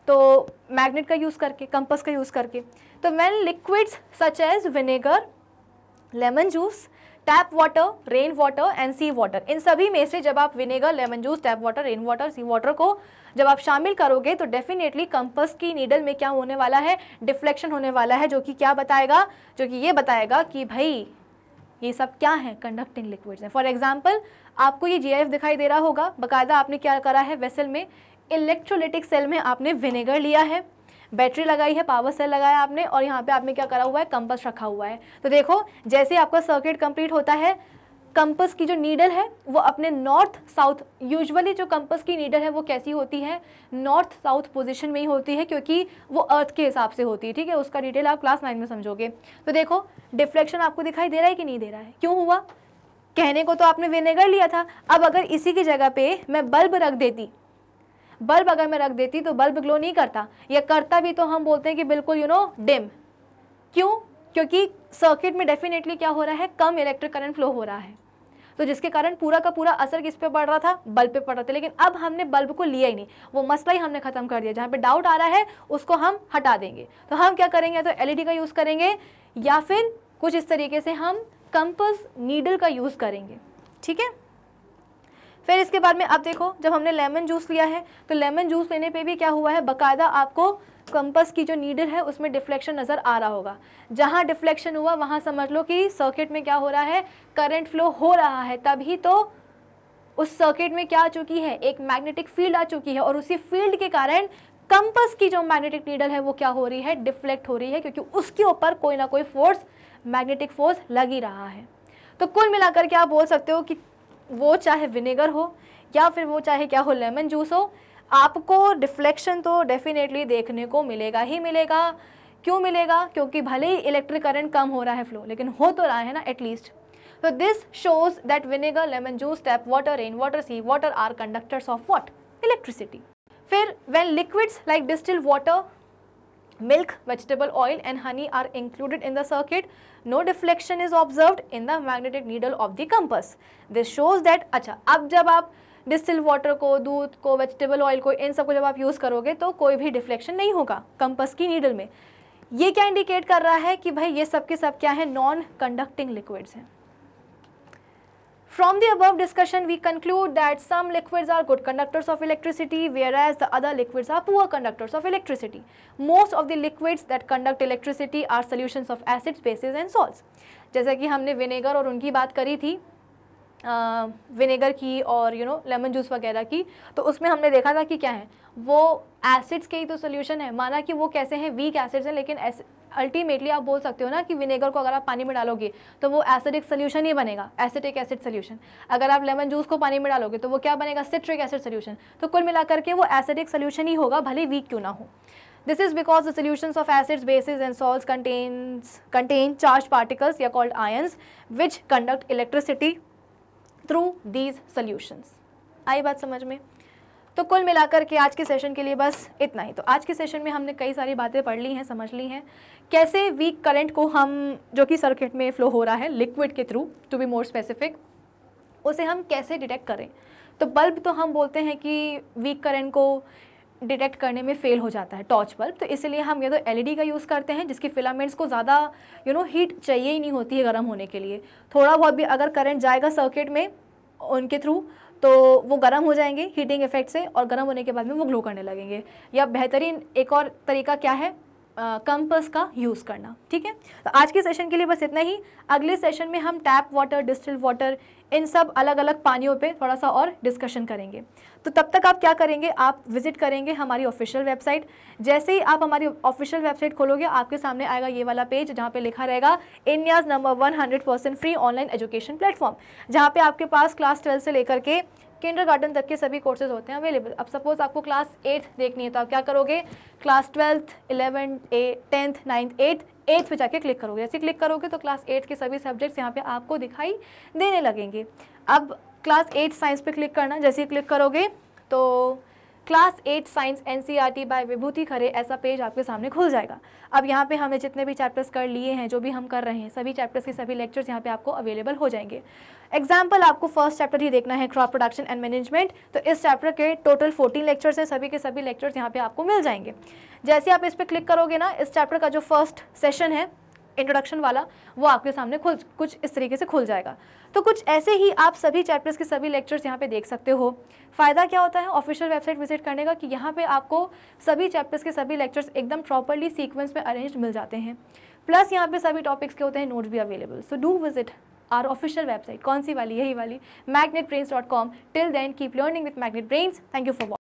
तो मैग्नेट का यूज़ करके कंपस का यूज़ करके तो when liquids such as vinegar lemon juice tap water rain water and sea water इन सभी में से जब आप vinegar lemon juice tap water rain water sea water को जब आप शामिल करोगे तो डेफिनेटली कंपस की नीडल में क्या होने वाला है डिफ्लेक्शन होने वाला है जो कि क्या बताएगा जो कि ये बताएगा कि भाई ये सब क्या है कंडक्टिंग लिक्विड्स हैं फॉर एग्जाम्पल आपको ये जी दिखाई दे रहा होगा बाकायदा आपने क्या करा है वेसल में इलेक्ट्रोलिटिक सेल में आपने विनेगर लिया है बैटरी लगाई है पावर सेल लगाया आपने और यहाँ पे आपने क्या करा हुआ है कंपस रखा हुआ है तो देखो जैसे आपका सर्किट कंप्लीट होता है कंपस की जो नीडल है वो अपने नॉर्थ साउथ यूजुअली जो कंपस की नीडल है वो कैसी होती है नॉर्थ साउथ पोजीशन में ही होती है क्योंकि वो अर्थ के हिसाब से होती है ठीक है उसका डिटेल आप क्लास नाइन में समझोगे तो देखो डिफ्लेक्शन आपको दिखाई दे रहा है कि नहीं दे रहा है क्यों हुआ कहने को तो आपने विनेगर लिया था अब अगर इसी की जगह पे मैं बल्ब रख देती बल्ब अगर मैं रख देती तो बल्ब ग्लो नहीं करता या करता भी तो हम बोलते हैं कि बिल्कुल यू नो डिम क्यों क्योंकि सर्किट में डेफिनेटली क्या हो रहा है कम इलेक्ट्रिक करंट फ्लो हो रहा है तो जिसके कारण पूरा का पूरा असर किस पे पड़ रहा था बल्ब पे पड़ रहा था लेकिन अब हमने बल्ब को लिया ही नहीं वो मसला ही हमने खत्म कर दिया जहाँ पे डाउट आ रहा है उसको हम हटा देंगे तो हम क्या करेंगे तो एलईडी का यूज़ करेंगे या फिर कुछ इस तरीके से हम कंपस नीडल का यूज़ करेंगे ठीक है फिर इसके बाद में आप देखो जब हमने लेमन जूस लिया है तो लेमन जूस लेने पे भी क्या हुआ है बकायदा आपको कंपस की जो नीडल है उसमें डिफ्लेक्शन नज़र आ रहा होगा जहाँ डिफ्लेक्शन हुआ वहाँ समझ लो कि सर्किट में क्या हो रहा है करंट फ्लो हो रहा है तभी तो उस सर्किट में क्या आ चुकी है एक मैग्नेटिक फील्ड आ चुकी है और उसी फील्ड के कारण कंपस की जो मैग्नेटिक नीडल है वो क्या हो रही है डिफ्लेक्ट हो रही है क्योंकि उसके ऊपर कोई ना कोई फोर्स मैग्नेटिक फोर्स लग ही रहा है तो कुल मिलाकर के आप बोल सकते हो कि वो चाहे विनेगर हो या फिर वो चाहे क्या हो लेमन जूस हो आपको डिफ्लेक्शन तो डेफिनेटली देखने को मिलेगा ही मिलेगा क्यों मिलेगा क्योंकि भले ही इलेक्ट्रिक करंट कम हो रहा है फ्लो लेकिन हो तो रहा है ना एटलीस्ट तो this shows that vinegar lemon juice tap water rain water sea water are conductors of what electricity फिर when liquids like distil water milk vegetable oil and honey are included in the circuit no deflection is observed in the magnetic needle of the compass this shows that acha ab jab aap distil water को दूध को vegetable oil को इन सब को जब आप use करोगे तो कोई भी डिफ्लेक्शन नहीं होगा कंपस की नीडल में ये क्या इंडिकेट कर रहा है कि भाई ये सब के सब क्या है नॉन कंडक्टिंग लिक्विड्स हैं From the above discussion, we conclude that some liquids are good conductors of electricity, whereas the other liquids are poor conductors of electricity. Most of the liquids that conduct electricity are solutions of acids, bases and salts. जैसा कि हमने vinegar और उनकी बात करी थी vinegar की और यू नो लेमन जूस वगैरह की तो उसमें हमने देखा था कि क्या है वो एसिड्स के ही तो सोल्यूशन है माना कि वो कैसे हैं वीक एसिड्स हैं लेकिन अल्टीमेटली आप बोल सकते हो ना कि विनेगर को अगर आप पानी में डालोगे तो वो एसिडिक सोल्यूशन ही बनेगा एसिटिक एसिड सोल्यूशन अगर आप लेमन जूस को पानी में डालोगे तो वो क्या बनेगा सिट्रिक एसिड सोल्यूशन तो कुल मिलाकर के वो एसिडिक सोल्यूशन ही होगा भले वीक क्यों ना हो this is because the solution of acids bases and salts contains contain charge particles या called ions which conduct electricity through these these आई बात समझ में तो कुल मिलाकर के आज के सेशन के लिए बस इतना ही तो आज के सेशन में हमने कई सारी बातें पढ़ ली हैं समझ ली हैं कैसे वीक करंट को हम जो कि सर्किट में फ़्लो हो रहा है लिक्विड के through to be more specific उसे हम कैसे डिटेक्ट करें तो बल्ब तो हम बोलते हैं कि वीक करंट को डिटेक्ट करने में फ़ेल हो जाता है टॉर्च बल्ब तो इसलिए हम ये तो एलईडी का यूज़ करते हैं जिसकी फिलामेंट्स को ज़्यादा यू नो हीट चाहिए ही नहीं होती है गर्म होने के लिए थोड़ा बहुत भी अगर करंट जाएगा सर्किट में उनके थ्रू तो वो गर्म हो जाएंगे हीटिंग इफेक्ट से और गर्म होने के बाद में वो ग्लो करने लगेंगे या बेहतरीन एक और तरीका क्या है कंपस का यूज़ करना ठीक है तो आज के सेशन के लिए बस इतना ही अगले सेशन में हम टैप वाटर डिस्टिल वाटर इन सब अलग अलग पानियों पे थोड़ा सा और डिस्कशन करेंगे तो तब तक आप क्या करेंगे आप विजिट करेंगे हमारी ऑफिशियल वेबसाइट जैसे ही आप हमारी ऑफिशियल वेबसाइट खोलोगे आपके सामने आएगा ये वाला पेज जहाँ पे लिखा रहेगा India's number one hundred percent free online education platform जहाँ पे आपके पास क्लास ट्वेल्थ से लेकर के किंडर तक के सभी कोर्सेज होते हैं अवेलेबल अब सपोज़ आपको क्लास एट्थ देखनी है तो आप क्या करोगे class twelfth eleven a tenth ninth eighth eighth पे जाके क्लिक करोगे ऐसे क्लिक करोगे तो क्लास एट्थ के सभी सब्जेक्ट्स यहाँ पे आपको दिखाई देने लगेंगे अब क्लास एट्थ साइंस पे क्लिक करना जैसे ही क्लिक करोगे तो class eight science NCERT by Vibhuti Khare ऐसा पेज आपके सामने खुल जाएगा अब यहाँ पे हमने जितने भी चैप्टर्स कर लिए हैं जो भी हम कर रहे हैं सभी चैप्टर्स के सभी लेक्चर्स यहाँ पे आपको अवेलेबल हो जाएंगे एग्जाम्पल आपको फर्स्ट चैप्टर ही देखना है क्रॉप प्रोडक्शन एंड मैनेजमेंट तो इस चैप्टर के टोटल फोर्टीन लेक्चर्स हैं सभी के सभी लेक्चर्स यहाँ पे आपको मिल जाएंगे जैसे आप इस पर क्लिक करोगे ना इस चैप्टर का जो फर्स्ट सेशन है इंट्रोडक्शन वाला वो आपके सामने खुल कुछ इस तरीके से खुल जाएगा तो कुछ ऐसे ही आप सभी चैप्टर्स के सभी लेक्चर्स यहाँ पे देख सकते हो फ़ायदा क्या होता है ऑफिशियल वेबसाइट विजिट करने का कि यहाँ पे आपको सभी चैप्टर्स के सभी लेक्चर्स एकदम प्रॉपरली सीक्वेंस में अरेंज मिल जाते हैं प्लस यहाँ पे सभी टॉपिक्स के होते हैं नोट्स भी available so do visit our official website कौन सी वाली यही वाली Magnet Brains dot com till then keep learning with Magnet Brains thank you for